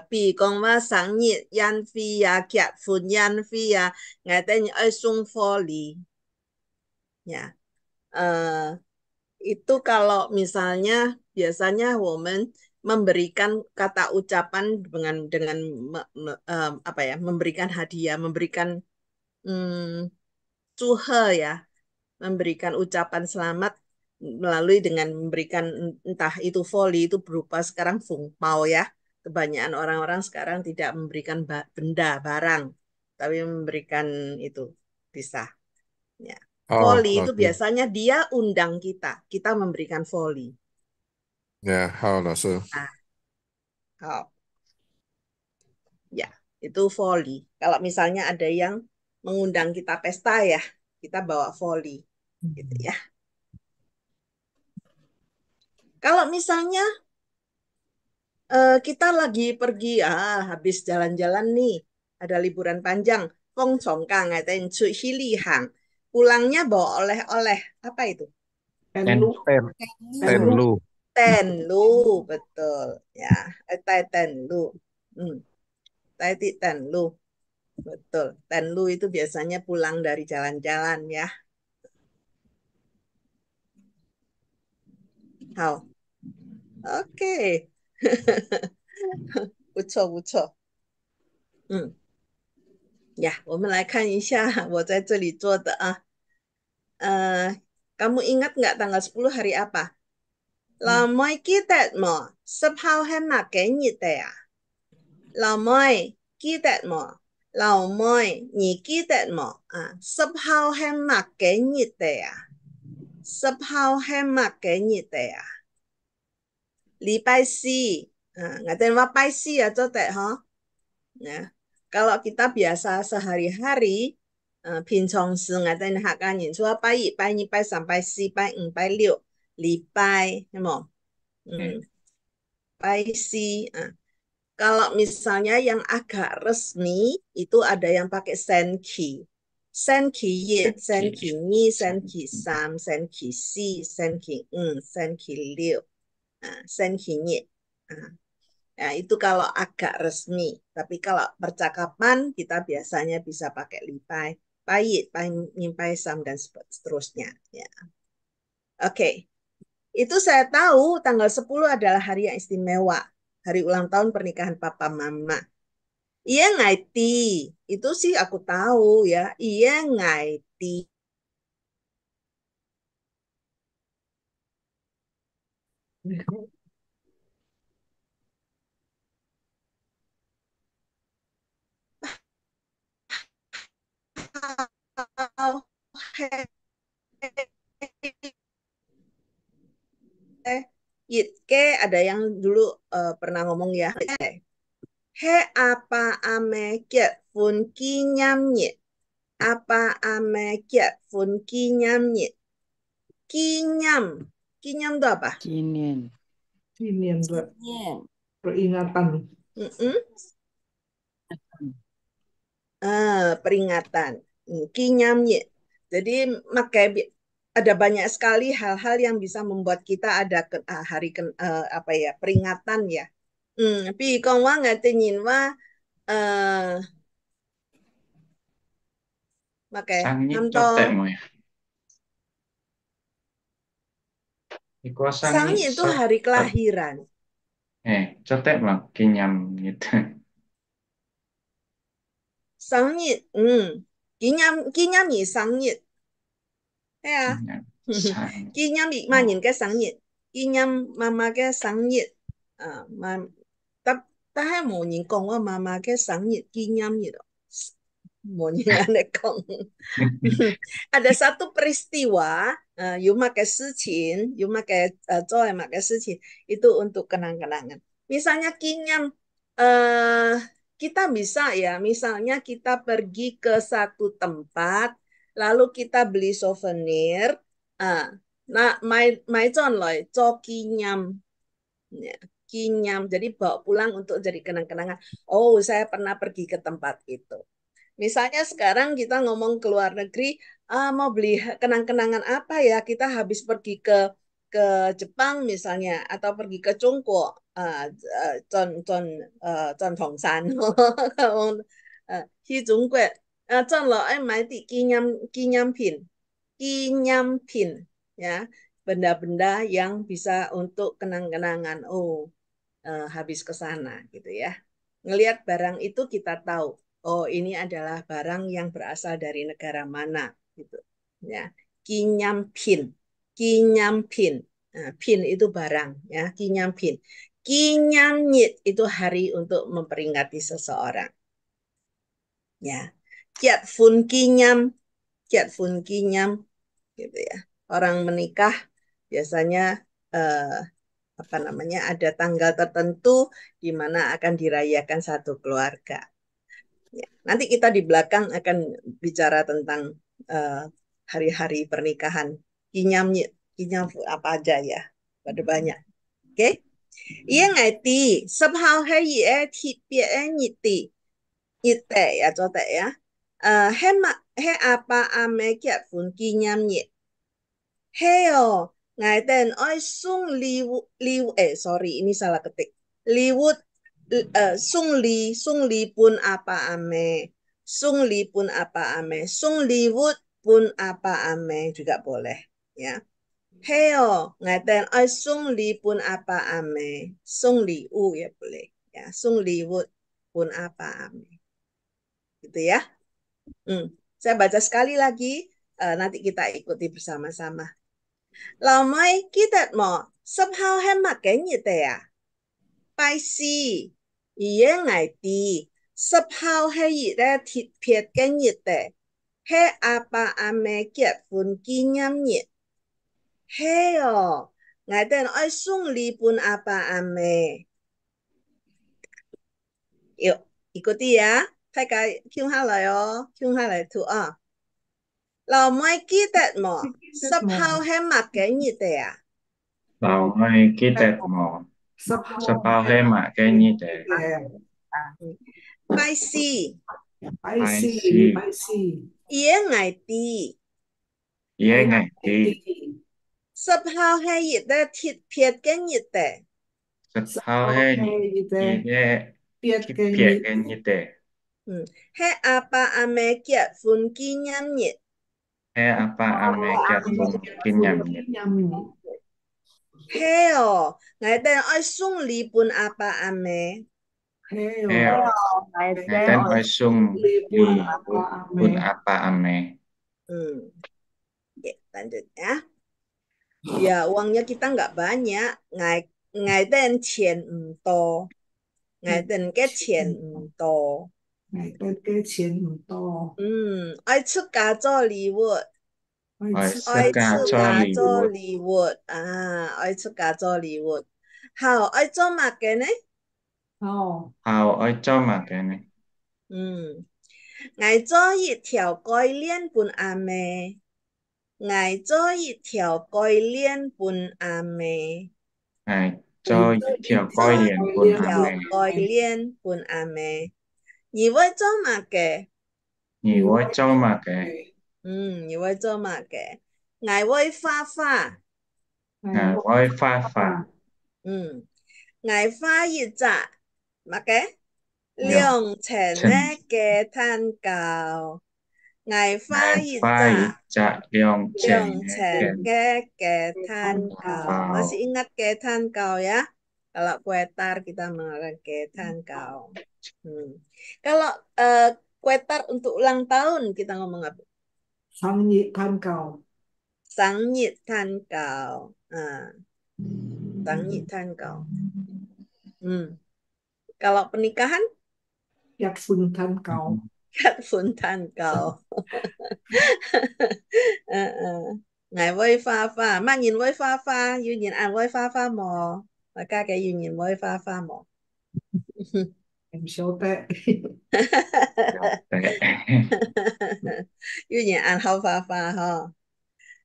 bi gong wa sang yan fi ya kiat fun yan fi ya ngai den ai sung li ya eh, itu kalau misalnya biasanya woman memberikan kata ucapan dengan dengan me, me, uh, apa ya memberikan hadiah memberikan to hmm, cuhe ya memberikan ucapan selamat melalui dengan memberikan entah itu volley itu berupa sekarang fung mau ya kebanyakan orang-orang sekarang tidak memberikan benda barang tapi memberikan itu bisa ya Volley oh, itu okay. biasanya dia undang kita, kita memberikan voli. Ya, hao lasu. Nah, hao. Ya, itu voli. Kalau misalnya ada yang mengundang kita pesta ya, kita bawa voli gitu hmm. ya. Kalau misalnya uh, kita lagi pergi, ah habis jalan-jalan nih, ada liburan panjang, chong kang, ada eh, Cui Hili Hang pulangnya bawa oleh-oleh apa itu tenlu tenlu tenlu, betul ya eh, tai tenlu hmm. tai tenlu betul tenlu itu biasanya pulang dari jalan-jalan ya How? Oke. <laughs> Okay. Hmm. 呀，我们来看一下我在这里做的啊。呃，kamu ingat nggak tanggal 10 hari apa? Lamoi kita mo sepau hema kenyi te ya. Lamoi kita mo. Lamoi ni kita mo à sepau hema kenyi te ya. Sepau hema kenyi te ya. 礼拜四，啊，我正话拜四啊，做得哈，啊。Kalau kita biasa sehari-hari, eh, sampai si, si. Kalau misalnya yang agak resmi itu ada yang pakai senki. Senki ye, senki ni, senki sam, senki si, senki en, senki liu, eh, senki ni ya itu kalau agak resmi. Tapi kalau percakapan kita biasanya bisa pakai lipai, pahit, nyimpai sam dan seterusnya. Ya. Oke, okay. itu saya tahu tanggal 10 adalah hari yang istimewa. Hari ulang tahun pernikahan papa mama. Iya ngaiti, itu sih aku tahu ya. Iya ngaiti. how ada yang dulu uh, pernah ngomong ya. He apa ame fun ki nyam nye. Apa ame fun ki nyam nye. Ki nyam. Ki nyam itu apa? Ki nyam itu peringatan. Mm -mm. Uh, peringatan kinyam jadi makai ada banyak sekali hal-hal yang bisa membuat kita ada ke, uh, hari ke, uh, eh, apa ya peringatan ya. Hmm, pi kong wa ngatin wa eh makai namto. Ya. itu hari kelahiran. Eh, cetek lah kinyam gitu. Sangi, hmm, 紀念紀念而生日，係啊，紀念二萬年嘅生日，紀念媽媽嘅生日，啊媽，但但係冇人講我媽媽嘅生日紀念日咯，冇人嚟講。Ada satu peristiwa，誒有乜嘅事情，有乜嘅誒做乜嘅事情，itu untuk kenang-kenangan。Misalnya 紀念，誒。kita bisa ya, misalnya kita pergi ke satu tempat, lalu kita beli souvenir. Uh, nah, my my John loh, cokinyam, ya, kinyam. Jadi bawa pulang untuk jadi kenang-kenangan. Oh, saya pernah pergi ke tempat itu. Misalnya sekarang kita ngomong ke luar negeri, ah, mau beli kenang-kenangan apa ya? Kita habis pergi ke ke Jepang misalnya atau pergi ke Cungko uh, ah, John eh, John uh, eh, John San Hi <laughs> eh, John ah, lo em 买 di kinyam kinyam pin kinyam pin ya benda-benda yang bisa untuk kenang-kenangan oh uh, habis ke sana gitu ya ngelihat barang itu kita tahu oh ini adalah barang yang berasal dari negara mana gitu ya kinyam pin kinyampin. Nah, pin itu barang ya, kinyampin. Kinyamnyit itu hari untuk memperingati seseorang. Ya. Kiat fun kinyam, kiat fun kinyam gitu ya. Orang menikah biasanya eh, apa namanya ada tanggal tertentu di mana akan dirayakan satu keluarga. Ya. Nanti kita di belakang akan bicara tentang eh, hari-hari pernikahan kinyamnya kinyam apa aja ya pada hmm. banyak oke okay? yên ai ti somehow he gì ai thì e, biết ai nhị ti e, nhị te ya to te ya ờ hay mà hay à ba à mẹ kết hôn kỷ niệm nhị hay oi sung liu li eh sorry ini salah ketik liwut uh, sung li sung li pun apa ame sung li pun apa ame sung liwut pun apa ame juga boleh ya. Heo ngaten ai sung li pun apa ame. Sung li u ya boleh ya. Sung li wut pun apa ame. Gitu ya. Hmm. Saya baca sekali lagi uh, nanti kita ikuti bersama-sama. mai kita mo ma hemat ni te ya. By si ye ngai ni. 嘿哦，我哋愛送禮本阿爸阿妹。有一個啲啊，大家聽下來哦，聽下來讀啊。老妹記得冇？十號係乜嘅日子啊？老妹記得冇？十號係乜嘅日子？拜師，拜師，拜師。野外啲，野外啲。十號係熱嘅，鐵撇嘅熱嘅。十號係熱嘅，撇嘅熱嘅。嗯，係阿爸阿媽結婚紀念日。係阿爸阿媽結婚紀念日。係哦，我哋愛送禮本阿爸阿媽。係哦，我哋愛送禮本阿爸阿媽。嗯，也反正啊。Ya, <laughs> uangnya kita nggak banyak. Ngài ngài tên tiền không to. Ngài tên cái tiền không to. Ngài tên cái tiền không to. Ừ, hmm, ai xuất cả cho li vật. Ai xuất cả cho li vật. À, ai xuất cả cho li vật. Hào, ai cho mà cái này? Hào. Hào, ai cho mà cái này? Ừ. Ngài cho à một 条改良本阿妹。挨咗一条盖脸半阿妹，挨咗一条盖脸半阿妹，二位做乜嘅？二位做乜嘅？嗯，二位做乜嘅？挨会花花，挨会花花，嗯，挨花一扎，乜嘅？两层呢，皆蛋糕。危花熱炸兩情嘅嘅 tan kau masih ingat 嘅 tan kau ya kalau kue tar kita mengatakan kue tangkau. hmm. kalau uh, kue tar untuk ulang tahun kita ngomong apa sang nhị tan kau sang nhị tan ah. sang nhị tan hmm. kalau pernikahan yak sun tan kau 一款蛋糕，嗯 <laughs> 嗯，矮威花花，乜人威花花，要人矮威花花冇，我家嘅要人威花花冇，唔少得，有人安好花花嗬。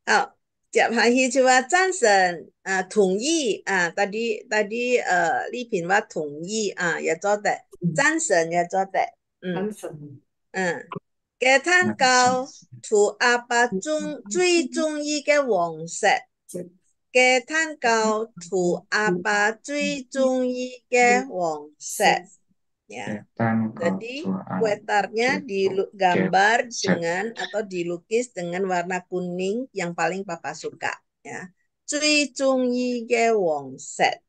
好，接下去就话赞成，啊同意，啊，大啲大啲，诶呢边话同意啊，也做得，赞成也做得，嗯。嗯，嘅灘教徒阿伯中最中意嘅黃石。嘅灘教徒阿爸最中意嘅黃石。Ya. Jadi kue tartnya digambar dengan atau dilukis dengan warna kuning yang paling papa suka. Ya. cuy Chung Ge Wong Set.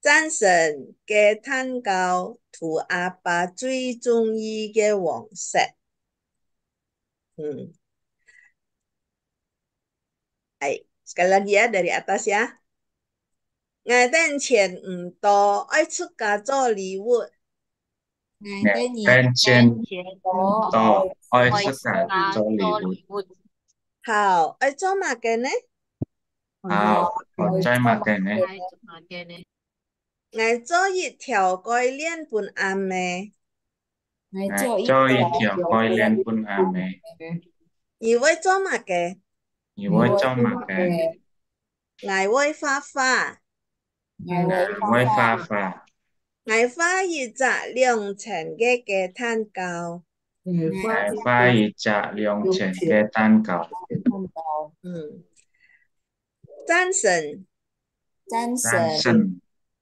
赞神嘅摊教涂阿爸最中意嘅黄色，嗯，哎，我钱唔出家做礼物，钱出家做礼物，好，做乜嘅呢？好，乜嘅呢？我做一條該練半暗暝，我做一條該練半暗暝。你會做乜嘅？你會做乜嘅？我會畫畫，我會畫畫。我花一隻兩層嘅嘅蛋糕，我花一隻兩層嘅蛋糕。嗯，贊成，贊成。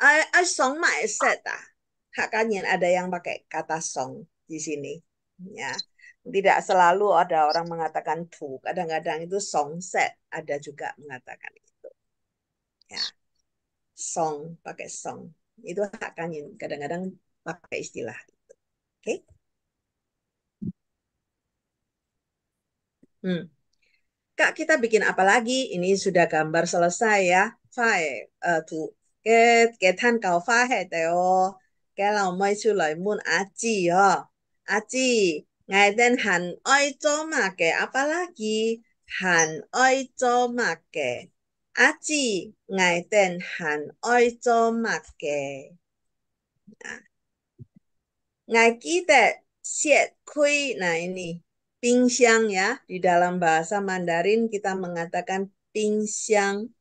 I, I song my set ah. Hakanya ada yang pakai kata song di sini. Ya. Tidak selalu ada orang mengatakan tu. Kadang-kadang itu song set. Ada juga mengatakan itu. Ya. Song, pakai song. Itu hakanya kadang-kadang pakai istilah itu. Oke? Okay? Hmm. Kak, kita bikin apa lagi? Ini sudah gambar selesai ya. Five, uh, two, 给给探搞发黑的哦，给老妹出来问阿姊哦，阿姊，挨等很爱做嘛嘅阿巴拉基，很爱做嘛嘅，阿姊，挨等很爱做嘛嘅，啊，挨记得 set kui nah ini ya di dalam bahasa Mandarin kita mengatakan pingsang.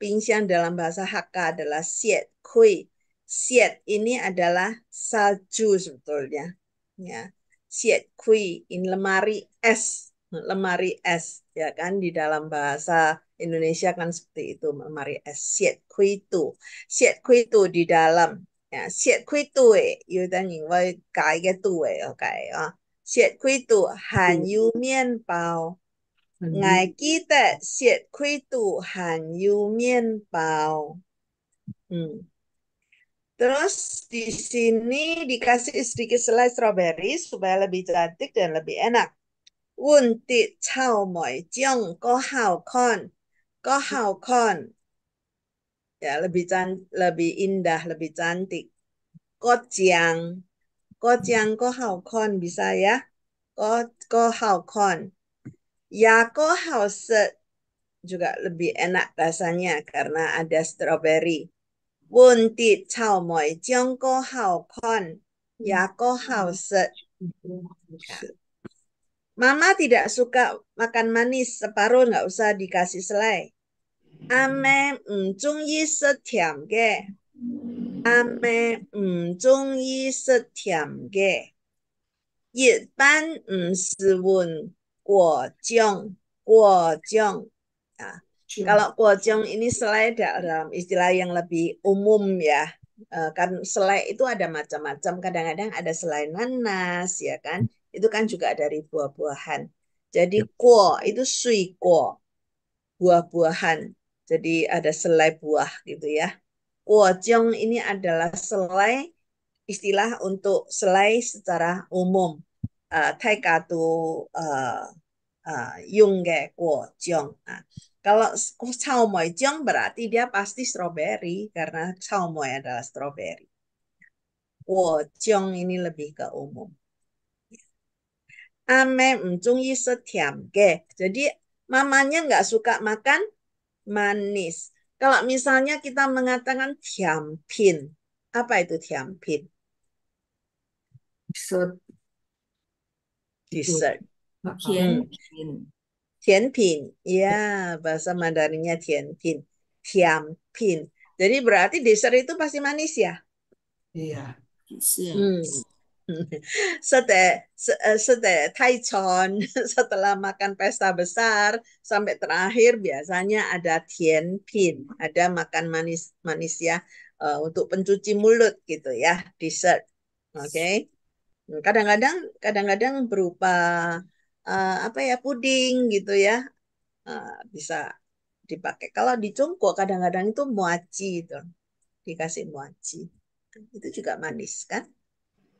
Pingsan dalam bahasa Hakka adalah siet Kui. Siet ini adalah salju sebetulnya. Ya. Siet Kui, ini lemari es. Lemari es, ya kan? Di dalam bahasa Indonesia kan seperti itu, lemari es. Siet Kui Tu. Siet Kui Tu di dalam. Ya, Siet Kui Tu, eh. yu dan yin wei gai ge tu wei, eh. okay, ah. Kui Tu, han yu mian bao. 我記得食佢度還有麵包。Hmm. Terus di sini dikasih sedikit selai strawberry supaya lebih cantik dan lebih enak. Wunti cao moi jiong go hao kon. Go hao kon. Ya, lebih can lebih indah, lebih cantik. Go jiang. Go jiang go hao kon bisa ya. Go go hao kon. Yako House juga lebih enak rasanya karena ada strawberry. Wun ti cao moi jiong ko hao kon. Yako House. Mama tidak suka makan manis, separuh nggak usah dikasih selai. Ame m yi setiam ge. Ame m yi setiam ge. Yit ban m wun kuo jeng, kuo jeng. Nah, kalau kuo jeng ini selai dalam istilah yang lebih umum ya. Uh, kan selai itu ada macam-macam. Kadang-kadang ada selai nanas ya kan. Itu kan juga dari buah-buahan. Jadi iya. kuo itu sui kuo. Buah-buahan. Jadi ada selai buah gitu ya. Kuo jeng ini adalah selai istilah untuk selai secara umum. Uh, eh, tai katu uh, eh, uh, yungge kuo jong. Nah, kalau salmoy jong berarti dia pasti stroberi karena salmoy adalah stroberi. Kuo jong ini lebih ke umum. Ame yi setiam ge. Jadi mamanya nggak suka makan manis. Kalau misalnya kita mengatakan pin. apa itu pin? Dessert. Dessert. Tian Pin, ya bahasa Mandarinnya Tianpin, Pin. Jadi berarti dessert itu pasti manis ya? Iya. Hmm. <laughs> Setelah, eh, setelah Taichon, <laughs> setelah makan pesta besar sampai terakhir biasanya ada Tian Pin, ada makan manis manis ya eh, untuk pencuci mulut gitu ya, dessert. Oke. Okay? Kadang-kadang kadang-kadang berupa uh, apa ya puding gitu ya uh, bisa dipakai kalau di Cungko kadang-kadang itu muaci itu dikasih muaci itu juga manis kan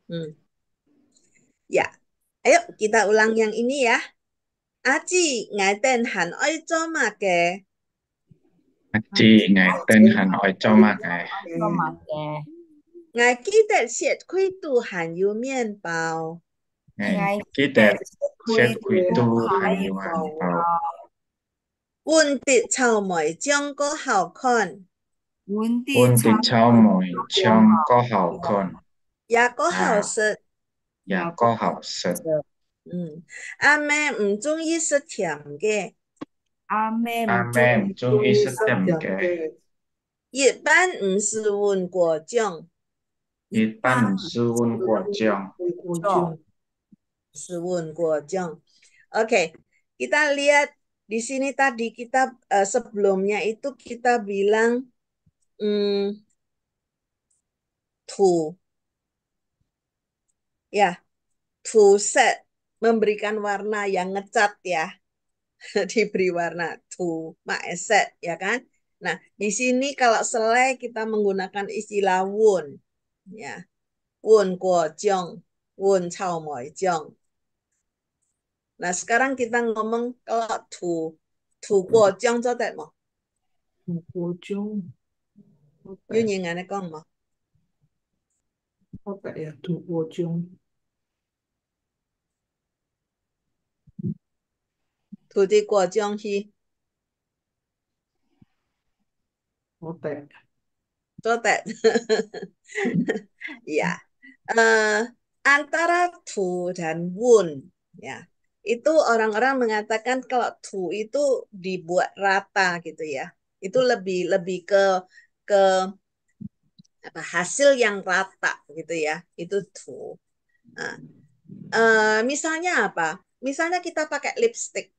hmm. ya ayo kita ulang yang ini ya Aci ngaiten han oi ke Aci ngaiten han oi make. ke hmm. ngai kita siat kui tu han yu mian bao. ngai kita 开锅海道，换碟草莓酱，个好看。换碟草莓酱，个好看，也个好食，也个好食。嗯，阿妈唔中意食甜嘅，阿阿妈唔中意食甜嘅，一般唔是换果酱，一般唔是换果酱。Suwun Kuojong. Oke, kita lihat di sini tadi kita uh, sebelumnya itu kita bilang mm, tu ya tu set memberikan warna yang ngecat ya <laughs> diberi warna tu eh, set ya kan nah di sini kalau selai kita menggunakan istilah won ya won kuo jong won chao moi jong 那斯格朗记得我们个土土过江做的吗？土过江，有人跟你讲吗？我白要土过江，土的过江西，我白，多白，呵呵呵呵呵，呀，呃，安，谈土和木，呀。itu orang-orang mengatakan kalau tu itu dibuat rata gitu ya. Itu lebih lebih ke ke apa hasil yang rata gitu ya. Itu tu. Nah, uh, misalnya apa? Misalnya kita pakai lipstick.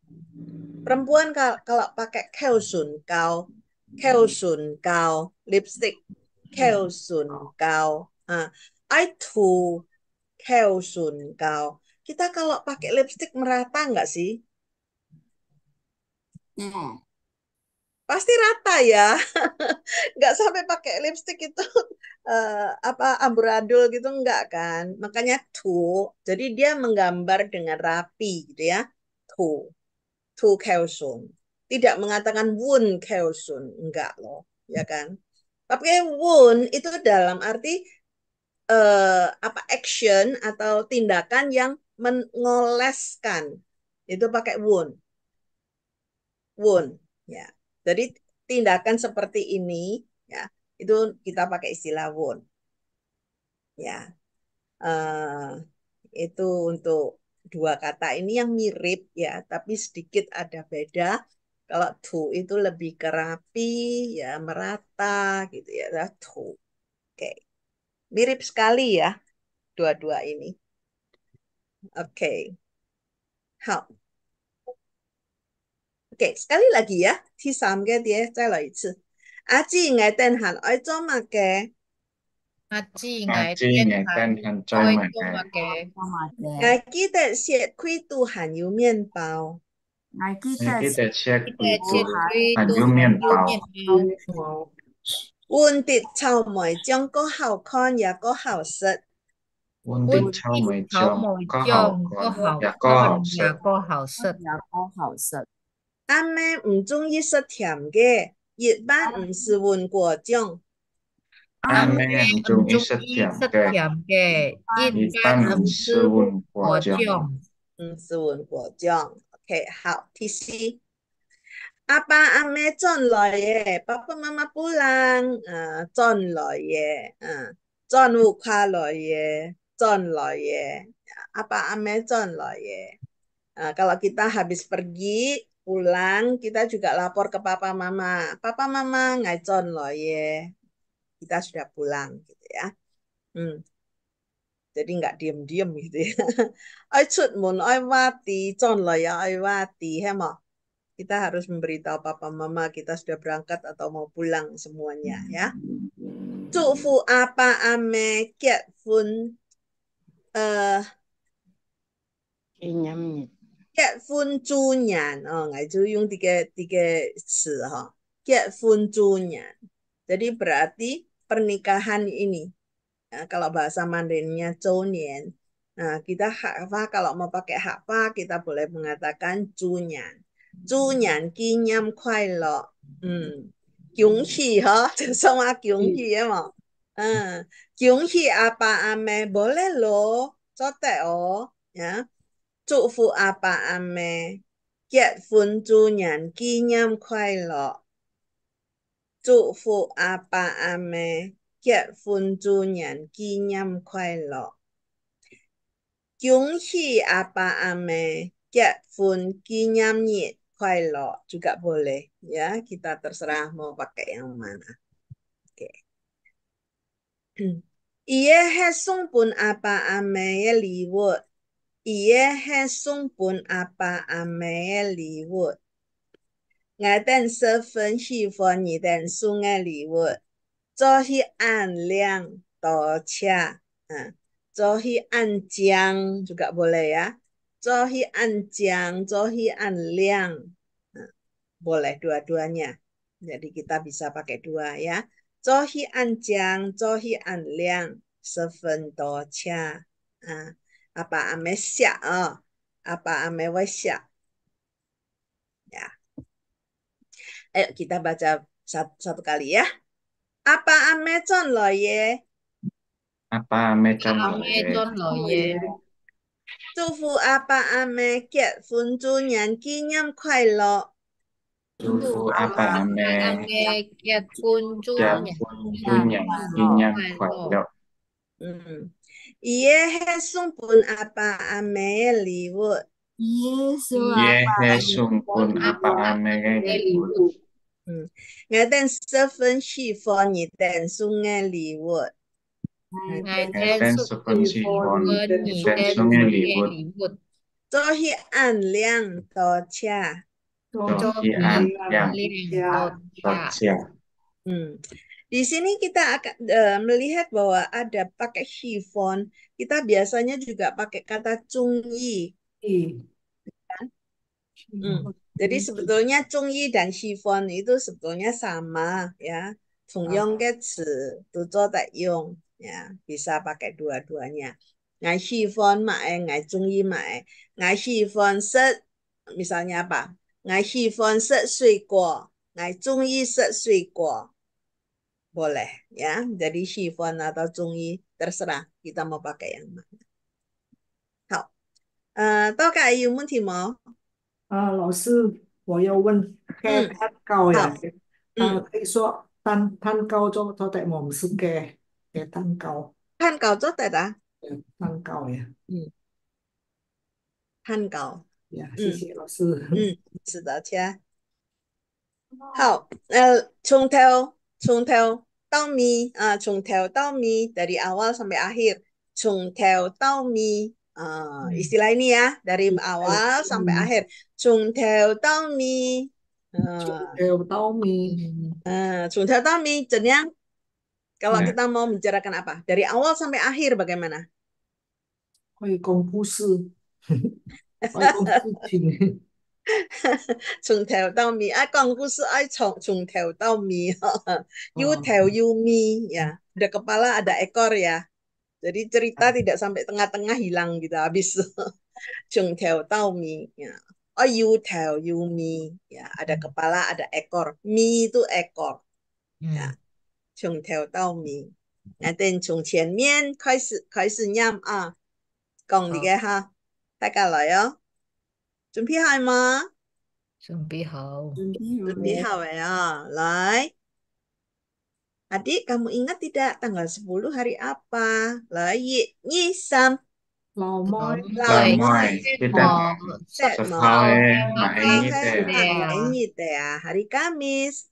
Perempuan kalau, kalau pakai kelsun kau, kelsun kau, lipstick kelsun kau. uh, I tu kelsun kau kita kalau pakai lipstick merata nggak sih? Hmm. Pasti rata ya, <laughs> nggak sampai pakai lipstick itu uh, <laughs> apa amburadul gitu nggak kan? Makanya tuh, jadi dia menggambar dengan rapi gitu ya, tuh, tuh keosun. Tidak mengatakan wun keosun, enggak loh, ya kan? Tapi wun itu dalam arti uh, apa action atau tindakan yang mengoleskan itu pakai wound wound ya jadi tindakan seperti ini ya itu kita pakai istilah wound ya uh, itu untuk dua kata ini yang mirip ya tapi sedikit ada beda kalau to itu lebih kerapi ya merata gitu ya nah, to oke mirip sekali ya dua-dua ini OK，好，OK，再嚟 again 啊，第三嘅的再来一次。阿芝爱等下爱做乜嘅？阿芝阿芝爱点下爱做乜嘅？我记得雪柜都含有面包。我记得雪柜都含有面包。温碟草莓，将个好看也个好食。稳定，好，好，好，好，也好，也好，也好，也好，阿妹唔中意食甜嘅，一般唔是换果酱。阿妹唔中意食甜嘅，一般唔是换果酱，唔是换果酱。OK，好，t C。阿爸阿妹进来嘅，爸爸妈妈不让，呃，进来嘅，嗯，中午快乐嘅。Amazon ya apa Amazon ya nah, kalau kita habis pergi pulang kita juga lapor ke papa mama papa mama ngajon ya kita sudah pulang gitu ya hmm. jadi nggak diem diem gitu ya oi <laughs> mun oi wati con lo ya Iwati wati hemo kita harus memberitahu papa mama kita sudah berangkat atau mau pulang semuanya ya hmm. apa ame fun 呃，一歡歡人 oh, eh, ngajuung tiga tiga se ha. Kefuncunya. Jadi berarti pernikahan ini nah, kalau bahasa Mandarinnya cunian. Nah, kita apa kalau mau pakai apa kita boleh mengatakan cunyan. Cunyan kinyam kuai lo. Hmm. Kyung hi ha, <laughs> sama kyung hi ya mau. 嗯，恭喜阿爸阿妹无咧老做得哦，呀，祝福阿爸阿妹结婚周年纪念快乐，祝福阿爸阿妹结婚周年纪念快乐，恭喜阿爸阿妹结婚纪念日快乐 juga boleh ya kita terserah mau pakai yang mana. <coughs> Iye he sung pun apa ame ye li Iya, Iye he sung pun apa ame ye li wo. Ngai ten se fen xi fo ni den sung e li wo. hi an liang to cha. Zo hi an jiang juga boleh ya. Zo hi an jiang, zo hi an liang. Boleh dua-duanya. Jadi kita bisa pakai dua ya. 早起安，江，早起安，亮，十分多恰啊！阿爸阿妈笑哦，阿爸阿妈我笑。呀，哎，kita baca s 呀。阿爸阿妈做老爷，阿爸阿妈做老爷，祝福阿爸阿妈结婚周年纪念快乐。Cufu apa ame kiat kuncunya kuncunya minyak kuadok oh. hmm. Yehesun pun apa ame liwut Yehesun pun apa ame liwut Ngadan sefen shifon yiten sungai liwut Ngadan sefen shifon yiten sungai liwut Zohi an liang to cha ya. Hmm. Di sini kita akan uh, melihat bahwa ada pakai chiffon. Kita biasanya juga pakai kata cungyi. Kan? Hmm. hmm. Jadi sebetulnya cungyi dan chiffon itu sebetulnya sama ya. Tungyong ke ci, tuzo tak yong. Ya, bisa pakai dua-duanya. Ngai chiffon mae, ngai cungyi mae. Ngai chiffon set, misalnya apa? 我喜欢食水果，我中意食水果，唔叻，呀，就你喜欢啊，都中意，得是吧？kita 没把盖好，呃，大家有问题冇？啊，老师，我要问，嗯，蛋糕呀，啊，可以说，蛋蛋糕做托代我唔是嘅，嘅蛋糕，蛋糕做代的，蛋糕呀，嗯，蛋糕。呀、yeah, 嗯，谢谢老师。嗯，是的，天。好，呃，从头从头到尾啊，从头到尾 dari <laughs> awal sampai akhir，从头到尾啊，istilah ini ya iya, dari awal sampai akhir，从头到尾。Cuntel Taumi. Kalau ya. kita mau bicarakan apa? Dari awal sampai akhir bagaimana? Koi Kongpusi. <laughs> 我講故事，從頭到尾啊，講故事愛從從頭到尾哦，you <laughs> tell you me ya, ada kepala ada ekor ya. Jadi cerita tidak sampai tengah-tengah hilang gitu habis. Chung tel tau mi ya. Oh you tell you me ya, ada kepala ada ekor. Mi itu ekor. Ya. Chung tel tau mi. Nanti nyam 那等從前面開始開始念啊，講你嘅哈。大家來啊！準備好嗎？準備好。準備好 ya. Lai. Adik, kamu ingat tidak tanggal 10 hari apa? Lai, nyisam. Lomoy. Lomoy. Tidak. Lomoy. Hari Kamis.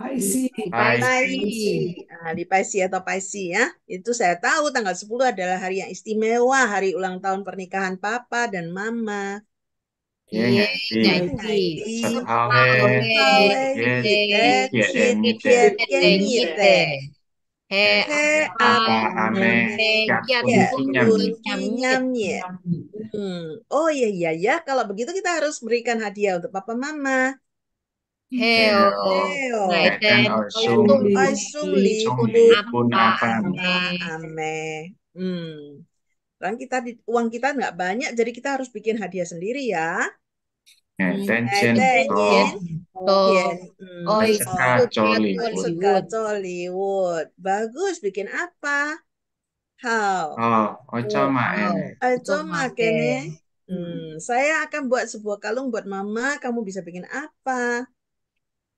Paisi. Paisi. Hari Paisi ah, atau Paisi ya. Itu saya tahu tanggal 10 adalah hari yang istimewa, hari ulang tahun pernikahan papa dan mama. Ya, ya. Ya, oh iya iya ya, kalau begitu kita harus berikan hadiah untuk papa mama. Heo, Naiden, Oisum, Oisum, Li, Kunapam, Ame. Hmm. Kan kita di, uang kita nggak banyak, jadi kita harus bikin hadiah sendiri ya. Naiden, iya. Oisum, oh, Bagus, bikin apa? How? Oh, Ocoma, Ocoma, kene. Hmm. hmm, saya akan buat sebuah kalung buat mama. Kamu bisa bikin apa?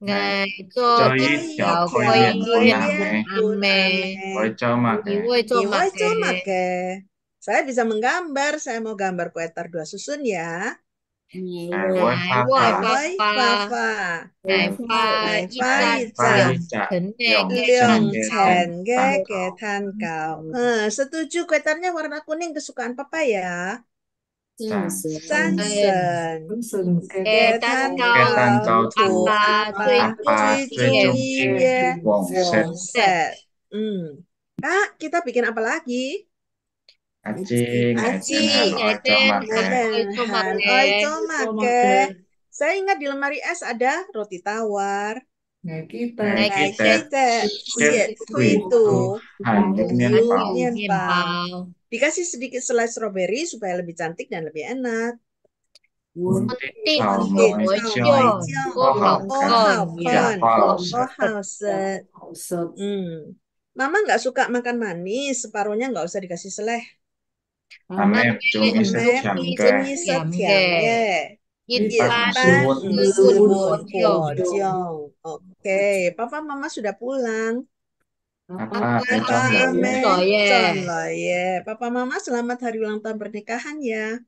每做有規矩嘅，會做乜嘅？會做乜嘅？Saya bisa menggambar. Saya mau gambar kue tar dua susun ya. Setuju kue tarnya warna kuning kesukaan papa ya. 三省，三省，给蛋糕，给蛋糕，土爸爸追踪约，王 set，嗯，Kak, kan? kita bikin apa lagi? Acing, acing, acing, oitomake. Saya ingat di lemari es ada roti tawar. Nekite, nekite, kuitu, handuk nienpao. Dikasih sedikit selai stroberi supaya lebih cantik dan lebih enak. Mama nggak suka makan manis, separuhnya nggak usah dikasih seleh. Oke, Papa Mama sudah pulang. Kakak, Kakak Amin. Soye. Papa Mama selamat hari ulang tahun pernikahan ya.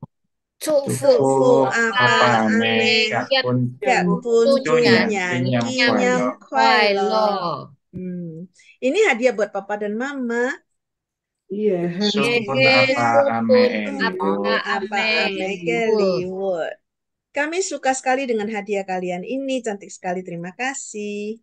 Cufu, apa, ame, yakun, ya ya ya Hmm. Ini hadiah buat papa dan mama. Iya, hadiah. apa, ame, iya, apa, iya, iya. ame, Kami suka sekali dengan hadiah kalian ini, cantik sekali, terima kasih.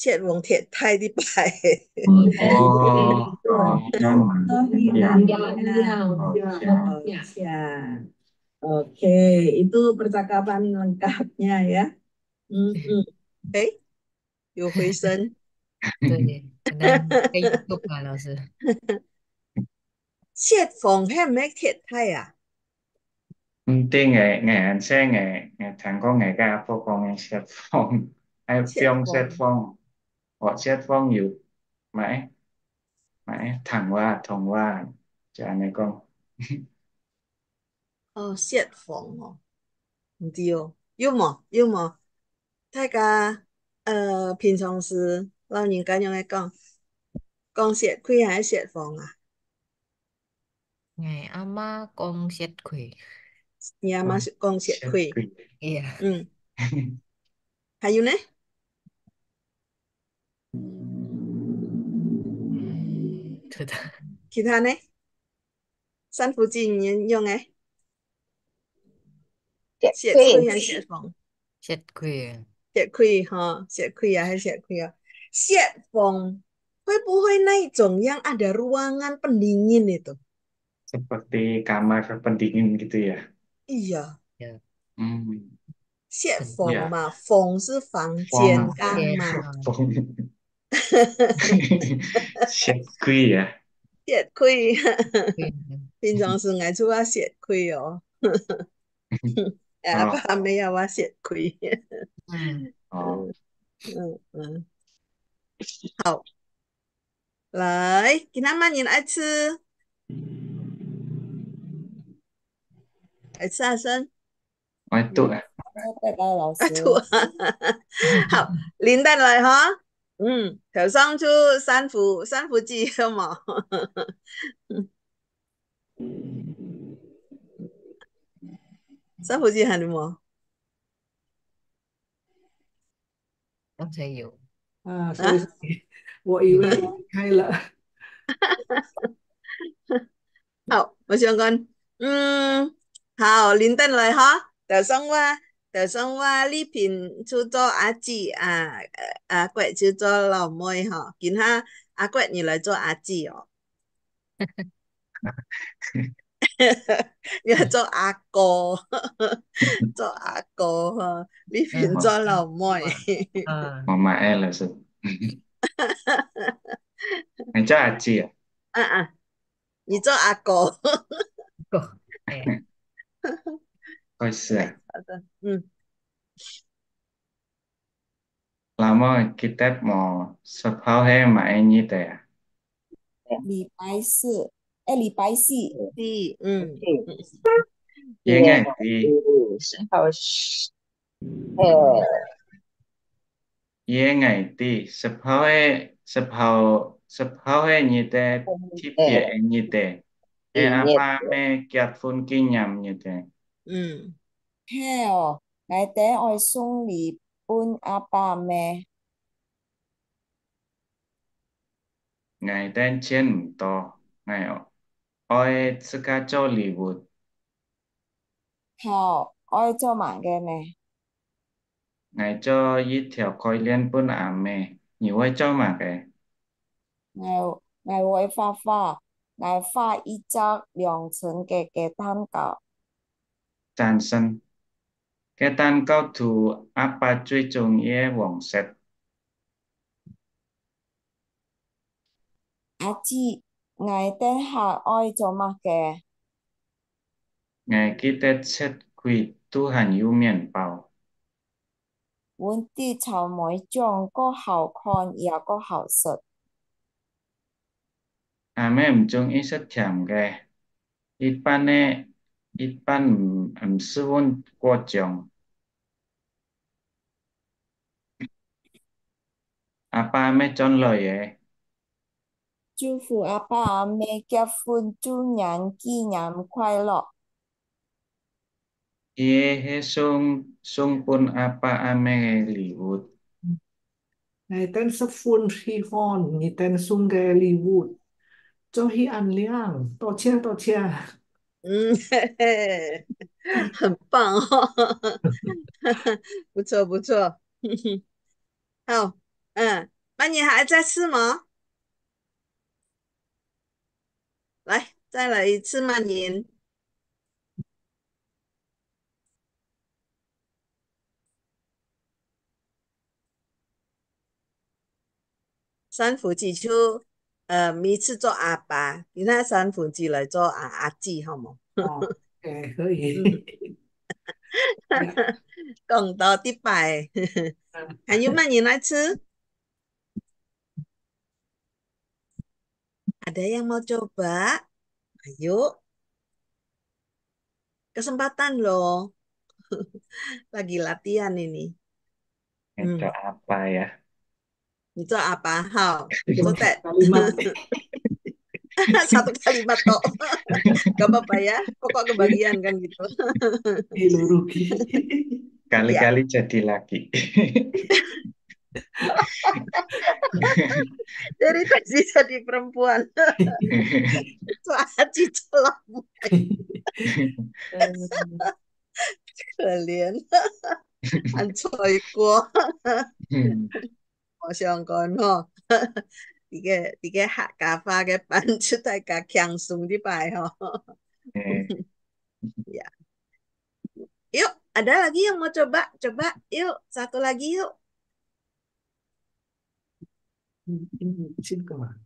现蒙天太的白。哦，Oke, itu percakapan lengkapnya ya. Oke, Yo Hui Sen. 对，很难可以做吧，老师。谢凤系咩铁太啊？嗯，对，我我人生我我听过我家阿婆讲嘅谢凤，系冰雪凤。họ sẽ phong nhiều mãi mãi thẳng hoa thòng hoa chả này con <laughs> ờ xét phong hả không tiêu 幽默幽默大家呃平常時老人家用嚟講講蝕虧還是蝕房啊？誒，阿媽講蝕虧，你阿媽講蝕虧，yeah，嗯，還有呢？<laughs> 对的。其他呢？三伏纪年用诶。血亏还是血逢？血亏。血亏哈，血亏呀，还是血亏呀？血逢会不会那一种 yang ada ruangan pendingin itu? Seperti kamar pendingin gitu ya? Iya. Ya. Hmm. 泄风嘛，风是房间，干嘛？雪 <laughs> 亏呀，雪亏，平常是爱煮啊雪葵哦，阿 <laughs> 爸没有啊雪亏。嗯，嗯，嗯嗯，好，来，给他们你来吃，来吃阿生。来哎，对，<laughs> 拜拜老师。哎，对，好，林丹来哈。嗯，头上出三伏，三伏节是吗？三伏节还有吗？刚才有啊，三我以为开了。<laughs> 好，我想看，嗯，好，林丹来哈，头上瓜。就算我呢边出做阿姊啊，阿骨出做老妹吼，见下阿骨你来做阿姊哦，你来做阿哥，做阿哥哈，呢边做老妹。我买 L 啦，是。你做阿姊啊？啊啊，你做阿哥。哥，哎。Dạ vâng, ừ. làm Koysa. Hmm. Lama kita mau mà anh như thế à? Lý bài sư. Ê, lý bài sư. Đi, ừ. Yên nghe, đi. Hào Yên nghe, đi. Sepau he, sepau, sepau he như teh, dạ. tiếp như teh. Ê, dạ. apa me kiat phun kinh nhầm như thế bún mẹ 嗯，嘿哦，内底愛送嚟本阿爸咩？ngày đen trên to ngày oi tất cả cho lì vụt 好，愛做埋嘅咩？ngày cho ít theo coi liên bún à mẹ nhiều ai cho mà kể 我我會發花，我發一隻兩寸嘅雞蛋糕。tan sân cái tan cao thủ apa truy trùng ye vọng set à chị ngài tên hạ oi cho mà kè ngài kia tên set quỷ tu hành ưu miền bảo vốn đi chào mỗi chồng có hảo con ya có hảo sợ à mẹ em chung ít rất thèm kè ít ban nè 一般唔唔喜歡過獎，阿爸咩種類嘅？祝福阿爸阿妹結婚，祝人紀念快樂。耶嘿送送伴阿爸阿妹嘅禮物，Ngày tên sắc phun khi hòn, ngày tên sung ghê li vụt. Cho hi ăn liang, to chia to chia. 嗯，嘿嘿，很棒哦，不 <laughs> 错不错，<laughs> 好，嗯，那你还在试吗？来，再来一次曼您。三伏几出？誒，每次做阿爸，其他三父子嚟做阿阿姊，好冇？哦，誒可以。講到啲拜，還有乜嘢來吃？Ada <laughs> yang mau coba? Ayo. Kesempatan loh. <laughs> Lagi latihan ini. Itu hmm. apa ya? itu apa hal satu kalimat toh gak apa-apa ya pokok kebagian kan gitu kali-kali ya. jadi laki dari <laughs> tadi jadi perempuan suara <laughs> cicelok <laughs> kalian ancoy 我想講吼，呢個呢個客家話嘅版出嚟較輕鬆啲擺吼。誒，ya. <laughs> <laughs> Eh. <laughs> Yuk, ada lagi yang mau coba? Coba, yuk, satu lagi yuk.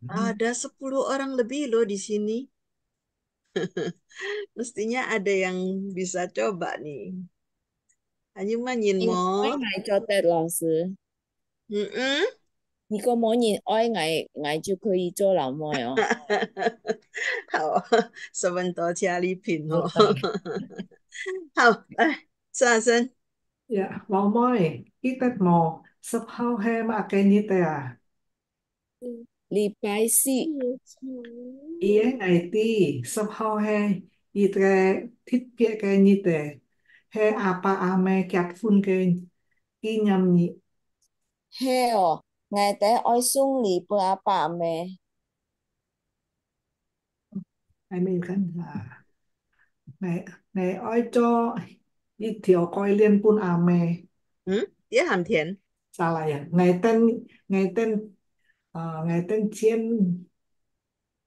Ada 10 orang lebih loh di sini. Mestinya ada yang bisa coba nih. Hanya manjin mau. 嗯嗯，你個網頁愛愛愛就可以做老妹哦。好，十分多家禮品哦。好，來沙生。呀，老妹，記得冇？十號係乜嘅日子啊？禮拜四。依家係啲十號係日嘅特別嘅日子，係阿爸阿媽結婚嘅紀念日。嘿哦，我得愛送你不阿爸咩？係咪咁啊？你你愛做一條該練半阿咩？嗯，也很甜。咋啦呀？我等我等啊，我等錢，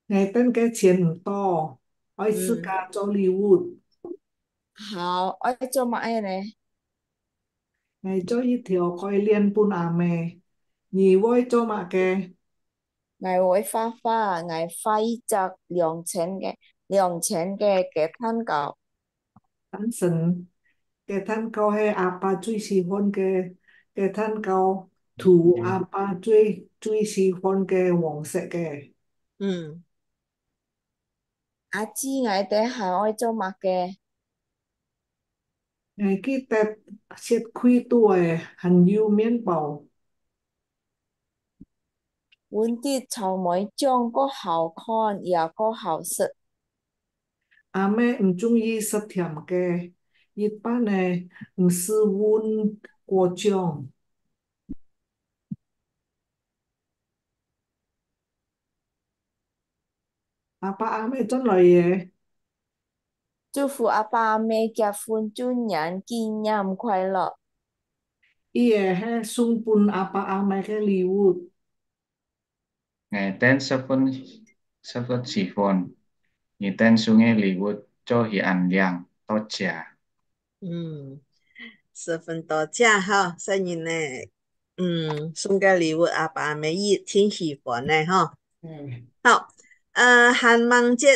我等嘅錢唔多，愛自家做禮物。好，愛做乜嘢咧？ngày cho y thiếu coi liên bun à mè nhì voi cho mạ kè ngày voi pha pha ngày pha y chặt lượng chén kè lượng chén kè kẻ thân cậu thân sừng kẻ thân cậu hay à ba truy xì hôn kè kẻ thân cậu thủ à ba ừ. truy truy xì hôn kè hoàng sẽ kè ừ à chi ngày tế hà oi cho mạ kè ngày khi tẹt siết khuy tuổi hẳn yêu miễn bảo vốn đi chào mỗi trong có hào con và có hào sự à mẹ không chung ý sát thiểm kê ý ba này không sư vốn của trường à ba à mẹ chân lời 祝福阿爸阿妹結婚週年紀念快樂。Iya, he sung pun apa amai ke liwut. Ngày tên sắp phân sắp phân chỉ phồn. Ngày tên sung nghe liwut cho hi ăn liang to chả. Ừ. Hmm. Sắp phân to chả ha, sao nhìn này. Ừ, hmm, sung cái liwut apa mẹ yi thiên hỉ phồn này ha. Ừ. Hảo, ờ, à, hàn măng chết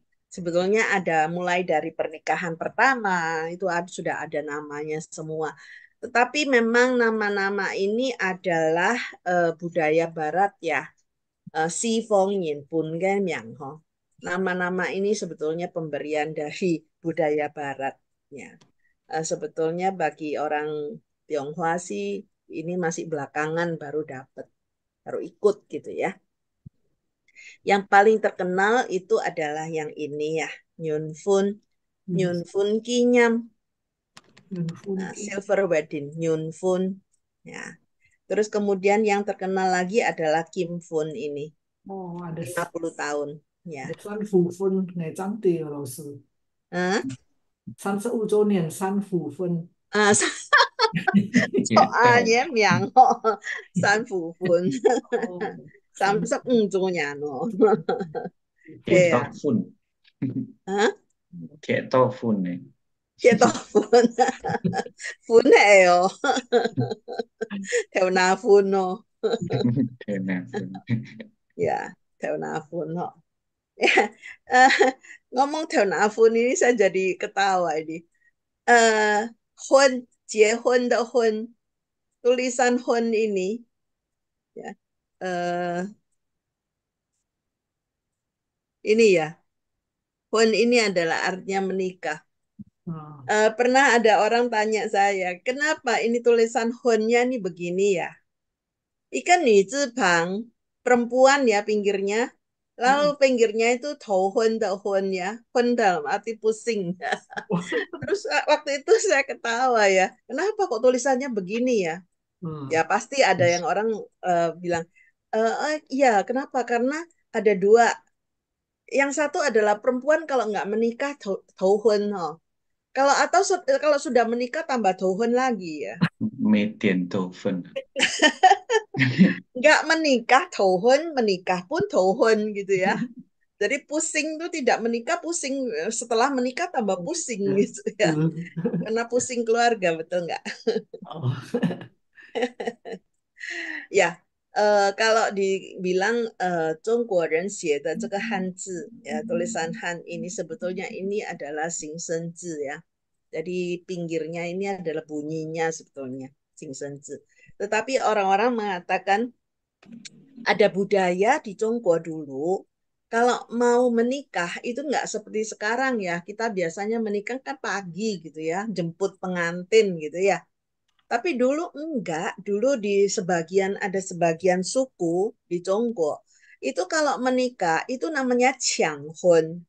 sebetulnya ada mulai dari pernikahan pertama itu sudah ada namanya semua. Tetapi memang nama-nama ini adalah uh, budaya barat ya. Uh, si Fong Yin Pun Gen Yang Ho. Nama-nama ini sebetulnya pemberian dari budaya baratnya. Uh, sebetulnya bagi orang Tionghoa sih ini masih belakangan baru dapat, baru ikut gitu ya. Yang paling terkenal itu adalah yang ini ya, Nyunfun, Nyunfun hmm. Kinyam, nah, Silver Wedding, Nyunfun. Ya. Terus kemudian yang terkenal lagi adalah Kim Fun ini. Oh, ada 50 tahun. Ya. San Fu Fun, Nei Rosu. San Se Wu Nian, San Fu Fun. Ah, <laughs> soalnya miang, San Fu Fun. Oh fun <laughs> ya <laughs> <laughs> ngomong tahu fun ini saya jadi ketawa ini eh, hun jehun de hun tulisan hun ini ya uh, ini ya pun ini adalah artinya menikah. Uh, pernah ada orang tanya saya, kenapa ini tulisan honnya nih begini ya? Ikan bang perempuan ya pinggirnya. Lalu hmm. pinggirnya itu tohon tau hon ya. Hon dalam arti pusing. <laughs> Terus eh, waktu itu saya ketawa ya. Kenapa kok tulisannya begini ya? Hmm. Ya pasti ada yang orang uh, bilang, Uh, ya, kenapa? Karena ada dua. Yang satu adalah perempuan kalau nggak menikah tauhun. Oh. Kalau atau eh, kalau sudah menikah tambah tauhun lagi ya. <laughs> Median tauhun. <laughs> nggak menikah tauhun, menikah pun tauhun gitu ya. <laughs> Jadi pusing tuh tidak menikah pusing setelah menikah tambah pusing gitu ya. Karena pusing keluarga betul nggak? Oh. ya kalau dibilang uh, Cungguo de 这个汉字 ya tulisan Han ini sebetulnya ini adalah singsenzi ya. Jadi pinggirnya ini adalah bunyinya sebetulnya singsenzi. Tetapi orang-orang mengatakan ada budaya di Cungguo dulu kalau mau menikah itu nggak seperti sekarang ya. Kita biasanya menikah kan pagi gitu ya, jemput pengantin gitu ya tapi dulu enggak, dulu di sebagian ada sebagian suku di Congo itu kalau menikah itu namanya Chianghun.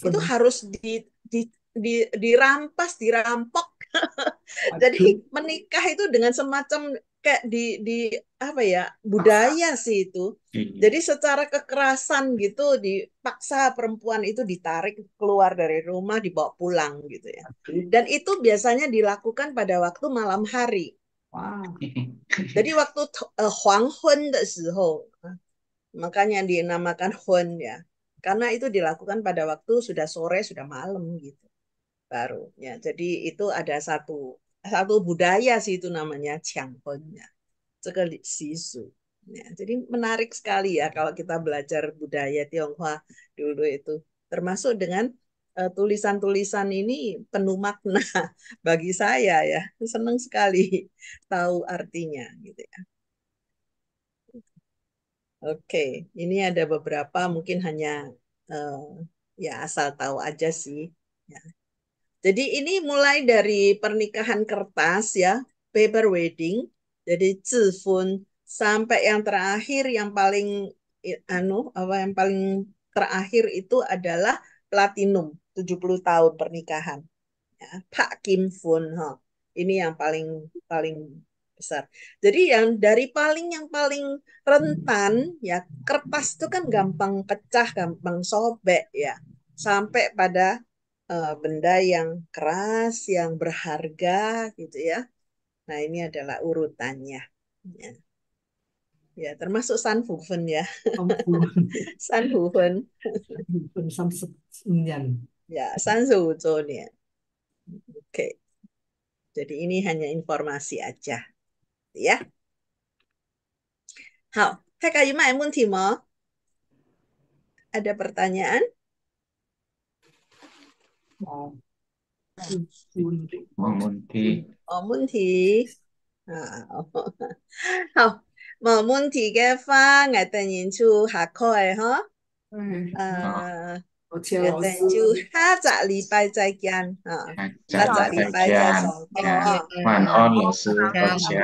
Itu harus di, di, di dirampas, dirampok. <laughs> Jadi menikah itu dengan semacam kayak di di apa ya budaya sih itu jadi secara kekerasan gitu dipaksa perempuan itu ditarik keluar dari rumah dibawa pulang gitu ya dan itu biasanya dilakukan pada waktu malam hari wow. <laughs> jadi waktu uh, eh, hun de makanya dinamakan hun ya karena itu dilakukan pada waktu sudah sore sudah malam gitu baru ya jadi itu ada satu satu budaya sih itu namanya Ciangkonnya. Sekali sisu. Ya, jadi menarik sekali ya kalau kita belajar budaya Tionghoa dulu itu. Termasuk dengan e, tulisan-tulisan ini penuh makna <laughs> bagi saya ya. seneng sekali tahu artinya gitu ya. Oke, ini ada beberapa mungkin hanya uh, ya asal tahu aja sih. Ya. Jadi ini mulai dari pernikahan kertas ya, paper wedding, jadi cifun sampai yang terakhir yang paling anu apa yang paling terakhir itu adalah platinum 70 tahun pernikahan. Ya, Pak Kim Fun ha. Ini yang paling paling besar. Jadi yang dari paling yang paling rentan ya kertas itu kan gampang pecah, gampang sobek ya. Sampai pada uh, benda yang keras, yang berharga gitu ya. Nah, ini adalah urutannya. Ya, ya termasuk Fufen ya. Sanfufen. <laughs> Sanfufen Ya, Fufen ya. Oke. Jadi ini hanya informasi aja. Gitu ya. Ada pertanyaan? 哦，问题，莫问题，啊，好，莫问题嘅话，我等下就下课诶，哈，嗯，啊，我听老师，下个礼拜再见，啊，下个礼拜再见，拜拜，晚安，老师，再见。